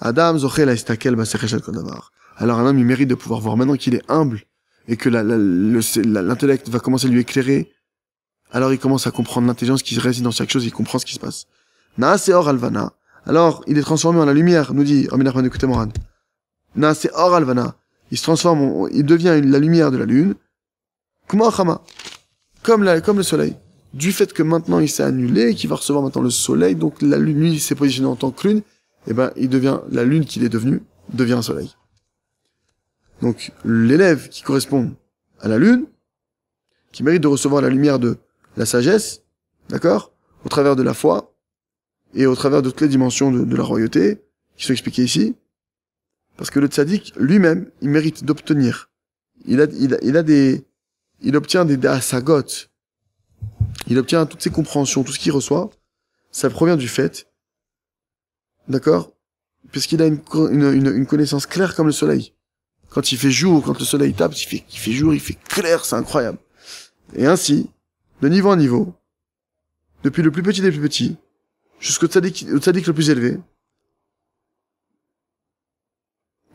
Adam zochel aistakel kodavar. Alors un homme il mérite de pouvoir voir maintenant qu'il est humble et que l'intellect va commencer à lui éclairer. Alors il commence à comprendre l'intelligence qui réside dans chaque chose, il comprend ce qui se passe. or alvana. Alors il est transformé en la lumière, nous dit Aminarman de or alvana. Il se transforme, il devient la lumière de la lune. Comme, comme le soleil du fait que maintenant il s'est annulé, qu'il va recevoir maintenant le soleil, donc la lune, lui, s'est positionné en tant que lune, et eh ben, il devient, la lune qu'il est devenu, devient un soleil. Donc, l'élève qui correspond à la lune, qui mérite de recevoir la lumière de la sagesse, d'accord, au travers de la foi, et au travers de toutes les dimensions de, la royauté, qui sont expliquées ici, parce que le tzaddik, lui-même, il mérite d'obtenir. Il a, il a, des, il obtient des dasagot, il obtient toutes ses compréhensions, tout ce qu'il reçoit, ça provient du fait, d'accord Puisqu'il a une, connaissance claire comme le soleil. Quand il fait jour, quand le soleil tape, il fait, il fait jour, il fait clair, c'est incroyable. Et ainsi, de niveau en niveau, depuis le plus petit des plus petits, jusqu'au le plus élevé,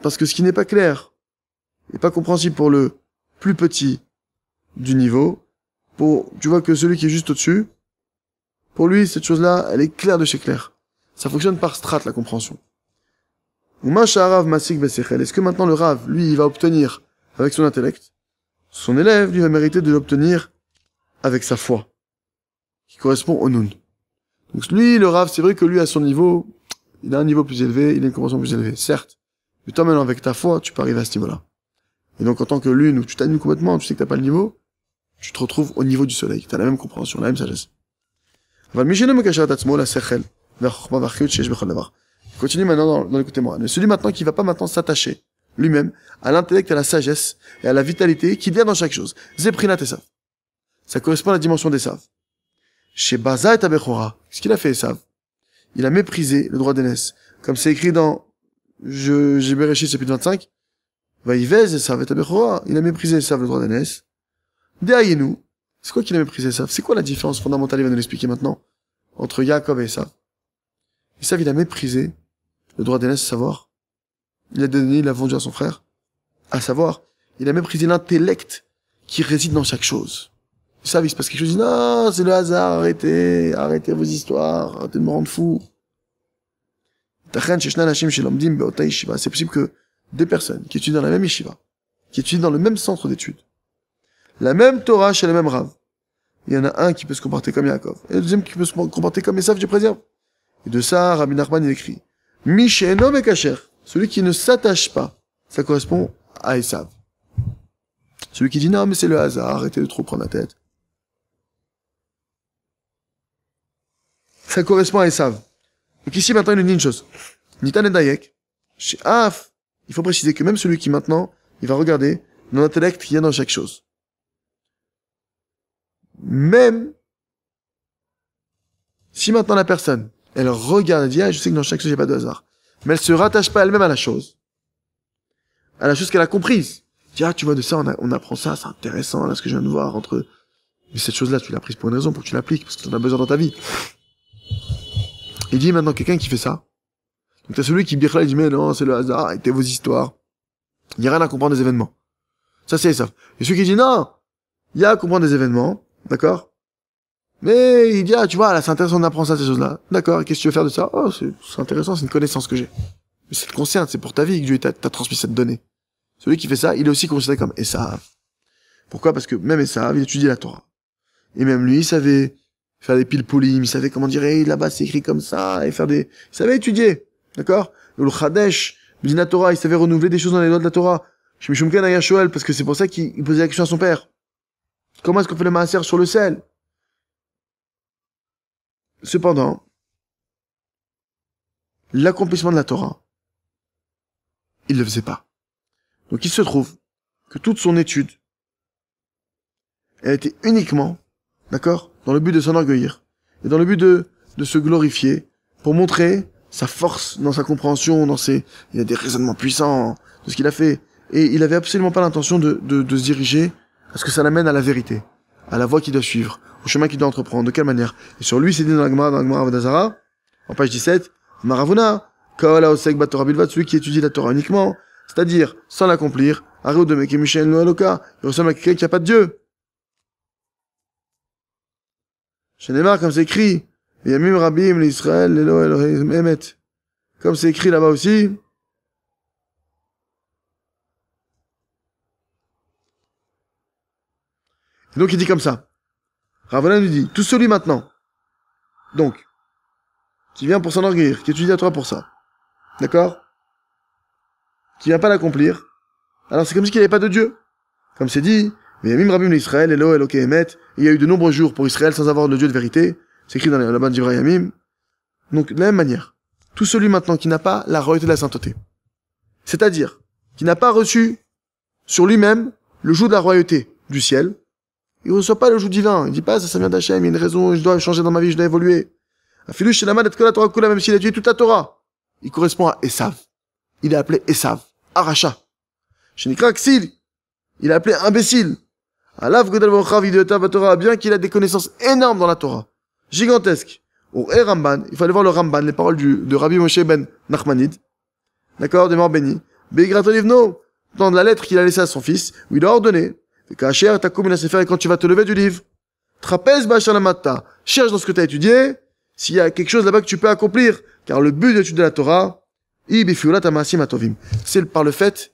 parce que ce qui n'est pas clair et pas compréhensible pour le plus petit du niveau pour, tu vois que celui qui est juste au-dessus, pour lui, cette chose-là, elle est claire de chez claire. Ça fonctionne par strate, la compréhension. Est-ce que maintenant le Rav, lui, il va obtenir avec son intellect Son élève, lui, va mériter de l'obtenir avec sa foi, qui correspond au Nun. Donc lui, le Rav, c'est vrai que lui, à son niveau, il a un niveau plus élevé, il a une compréhension plus élevée, certes. Mais toi, maintenant, avec ta foi, tu peux arriver à ce niveau-là. Et donc, en tant que lune, où tu t'annules complètement, tu sais que t'as pas le niveau, tu te retrouves au niveau du soleil. Tu as la même compréhension, la même sagesse. Continue maintenant dans, dans moi celui maintenant qui va pas maintenant s'attacher lui-même à l'intellect, à la sagesse et à la vitalité qui vient dans chaque chose. Zeprina Ça correspond à la dimension des saves. Chez Baza et quest ce qu'il a fait, Esav Il a méprisé le droit d'Enes. Comme c'est écrit dans J'ai chapitre 25, Vaïvez Esav et il a méprisé Esav le droit d'Enes. Déhaïez-nous. c'est quoi qu'il a méprisé ça C'est quoi la différence fondamentale, il va nous l'expliquer maintenant, entre Yaakov et Esav Esav, il a méprisé le droit d'aînesse, à savoir, il a donné, il l'a vendu à son frère, à savoir, il a méprisé l'intellect qui réside dans chaque chose. Esav, il se passe quelque chose, il dit, non, c'est le hasard, arrêtez, arrêtez vos histoires, arrêtez de me rendre fou. C'est possible que deux personnes qui étudient dans la même yeshiva, qui étudient dans le même centre d'études, la même Torah chez le même Rav. Il y en a un qui peut se comporter comme Yaakov, et le deuxième qui peut se comporter comme Esav, je préserve. Et de ça, Rabbi Nachman, il écrit, et cacher, celui qui ne s'attache pas, ça correspond à Esav. Celui qui dit non, mais c'est le hasard, arrêtez de trop prendre la tête. Ça correspond à Esav. Donc ici, maintenant, il nous dit une chose. Nitan et Dayek, chez il faut préciser que même celui qui maintenant, il va regarder non intellect, il y a dans chaque chose même si maintenant la personne, elle regarde et dit, ah, je sais que dans chaque chose, il pas de hasard. Mais elle se rattache pas elle-même à la chose. À la chose qu'elle a comprise. tu vois, de ça, on, apprend ça, c'est intéressant, là, ce que je viens de voir entre, mais cette chose-là, tu l'as prise pour une raison, pour que tu l'appliques, parce que tu en as besoin dans ta vie. Il dit maintenant quelqu'un qui fait ça. Donc t'as celui qui là, il dit, mais non, c'est le hasard, t'es vos histoires. Il n'y a rien à comprendre des événements. Ça, c'est ça. Et celui qui dit, non, il y a à comprendre des événements, D'accord Mais il dit, ah, tu vois, là, c'est intéressant, d'apprendre ça, ces choses-là. D'accord, qu'est-ce que tu veux faire de ça Oh, c'est intéressant, c'est une connaissance que j'ai. Mais ça te concerne, c'est pour ta vie que Dieu t'a transmis cette donnée. Celui qui fait ça, il est aussi considéré comme ça Pourquoi Parce que même ça il étudie la Torah. Et même lui, il savait faire des piles polymes il savait comment dire, hey, là-bas, c'est écrit comme ça, et faire des... Il savait étudier, d'accord Le Khadesh, la Torah, il savait renouveler des choses dans les lois de la Torah. Je Je à parce que c'est pour ça qu'il posait la question à son père. Comment est-ce qu'on fait le maaser sur le sel Cependant, l'accomplissement de la Torah, il ne le faisait pas. Donc il se trouve que toute son étude, elle était uniquement, d'accord, dans le but de s'enorgueillir et dans le but de, de se glorifier pour montrer sa force dans sa compréhension, dans ses, il a des raisonnements puissants de ce qu'il a fait et il avait absolument pas l'intention de, de, de se diriger parce que ça l'amène à la vérité, à la voie qu'il doit suivre, au chemin qu'il doit entreprendre, de quelle manière. Et sur lui, c'est dit dans la Gemara, dans la Gemara Avodazara, en page 17, Maravuna, Kaola Osek Batora Bilvat, celui qui étudie la Torah uniquement, c'est-à-dire sans l'accomplir, Arou de Michel il ressemble à quelqu'un qui n'a pas de Dieu. Chez comme c'est écrit, Yamim Rabim, l'Israël, l'Elo, Emet. Comme c'est écrit là-bas aussi, donc il dit comme ça. Ravana lui dit, tout celui maintenant. Donc, qui vient pour s'enorgueillir, qui étudie à toi pour ça. D'accord Qui vient pas l'accomplir. Alors c'est comme si qu'il n'y avait pas de Dieu. Comme c'est dit, mais Yamim Rabim Israël, Elo, il y a eu de nombreux jours pour Israël sans avoir de Dieu de vérité. C'est écrit dans la bande Donc, de la même manière, tout celui maintenant qui n'a pas la royauté de la sainteté. C'est-à-dire, qui n'a pas reçu sur lui-même le jour de la royauté du ciel, il reçoit pas le joug divin. Il dit pas, ça, ça vient d'Hachem, il y a une raison, je dois changer dans ma vie, je dois évoluer. Torah même s'il a toute la Torah. Il correspond à Esav. Il est appelé Esav. Aracha. Shenikra Ksil. Il est appelé imbécile. Alav Torah, bien qu'il a des connaissances énormes dans la Torah. Gigantesques. Ou Ramban. Il fallait voir le Ramban, les paroles du, de Rabbi Moshe Ben Nachmanid. D'accord, des morts bénis. Dans la lettre qu'il a laissée à son fils, où il a ordonné quand tu vas te lever du livre, trapèze cherche dans ce que tu as étudié, s'il y a quelque chose là-bas que tu peux accomplir, car le but de l'étude de la Torah, c'est par le fait,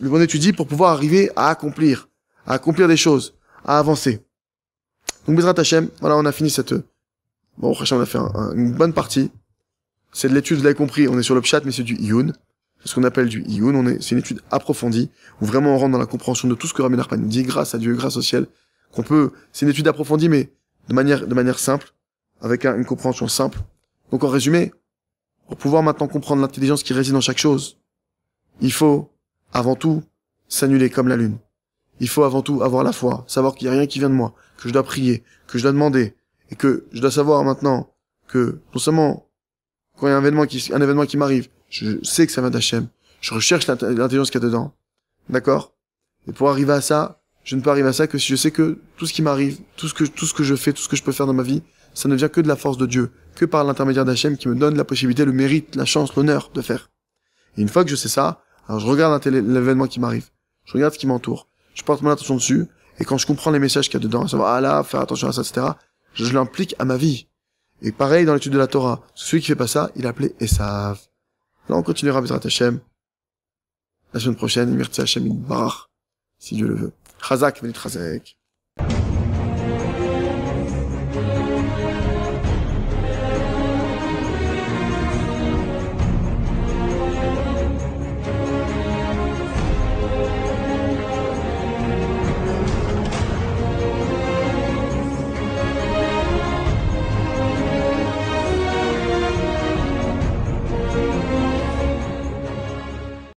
le bon étudie pour pouvoir arriver à accomplir, à accomplir des choses, à avancer. Donc Bezrat voilà, on a fini cette... Bon, Hashem, on a fait une bonne partie. C'est de l'étude, vous l'avez compris, on est sur le chat, mais c'est du Youn ce qu'on appelle du Ioun. On est, c'est une étude approfondie où vraiment on rentre dans la compréhension de tout ce que Rabbi Narpan dit grâce à Dieu, grâce au ciel. Qu'on peut, c'est une étude approfondie, mais de manière, de manière simple, avec une compréhension simple. Donc en résumé, pour pouvoir maintenant comprendre l'intelligence qui réside dans chaque chose, il faut, avant tout, s'annuler comme la lune. Il faut avant tout avoir la foi, savoir qu'il n'y a rien qui vient de moi, que je dois prier, que je dois demander, et que je dois savoir maintenant que, non seulement, quand il y a un événement qui, un événement qui m'arrive, je sais que ça vient d'Hachem. Je recherche l'intelligence qu'il y a dedans. D'accord Et pour arriver à ça, je ne peux arriver à ça que si je sais que tout ce qui m'arrive, tout ce que, tout ce que je fais, tout ce que je peux faire dans ma vie, ça ne vient que de la force de Dieu, que par l'intermédiaire d'Hachem qui me donne la possibilité, le mérite, la chance, l'honneur de faire. Et une fois que je sais ça, alors je regarde l'événement qui m'arrive. Je regarde ce qui m'entoure. Je porte mon attention dessus. Et quand je comprends les messages qu'il y a dedans, à savoir, ah là, faire attention à ça, etc., je, l'implique à ma vie. Et pareil dans l'étude de la Torah. Celui qui fait pas ça, il est appelé Esav. Là, on continuera avec Hashem. La semaine prochaine, Mirta Hashem Bar, si Dieu le veut. Chazak, venez Chazak.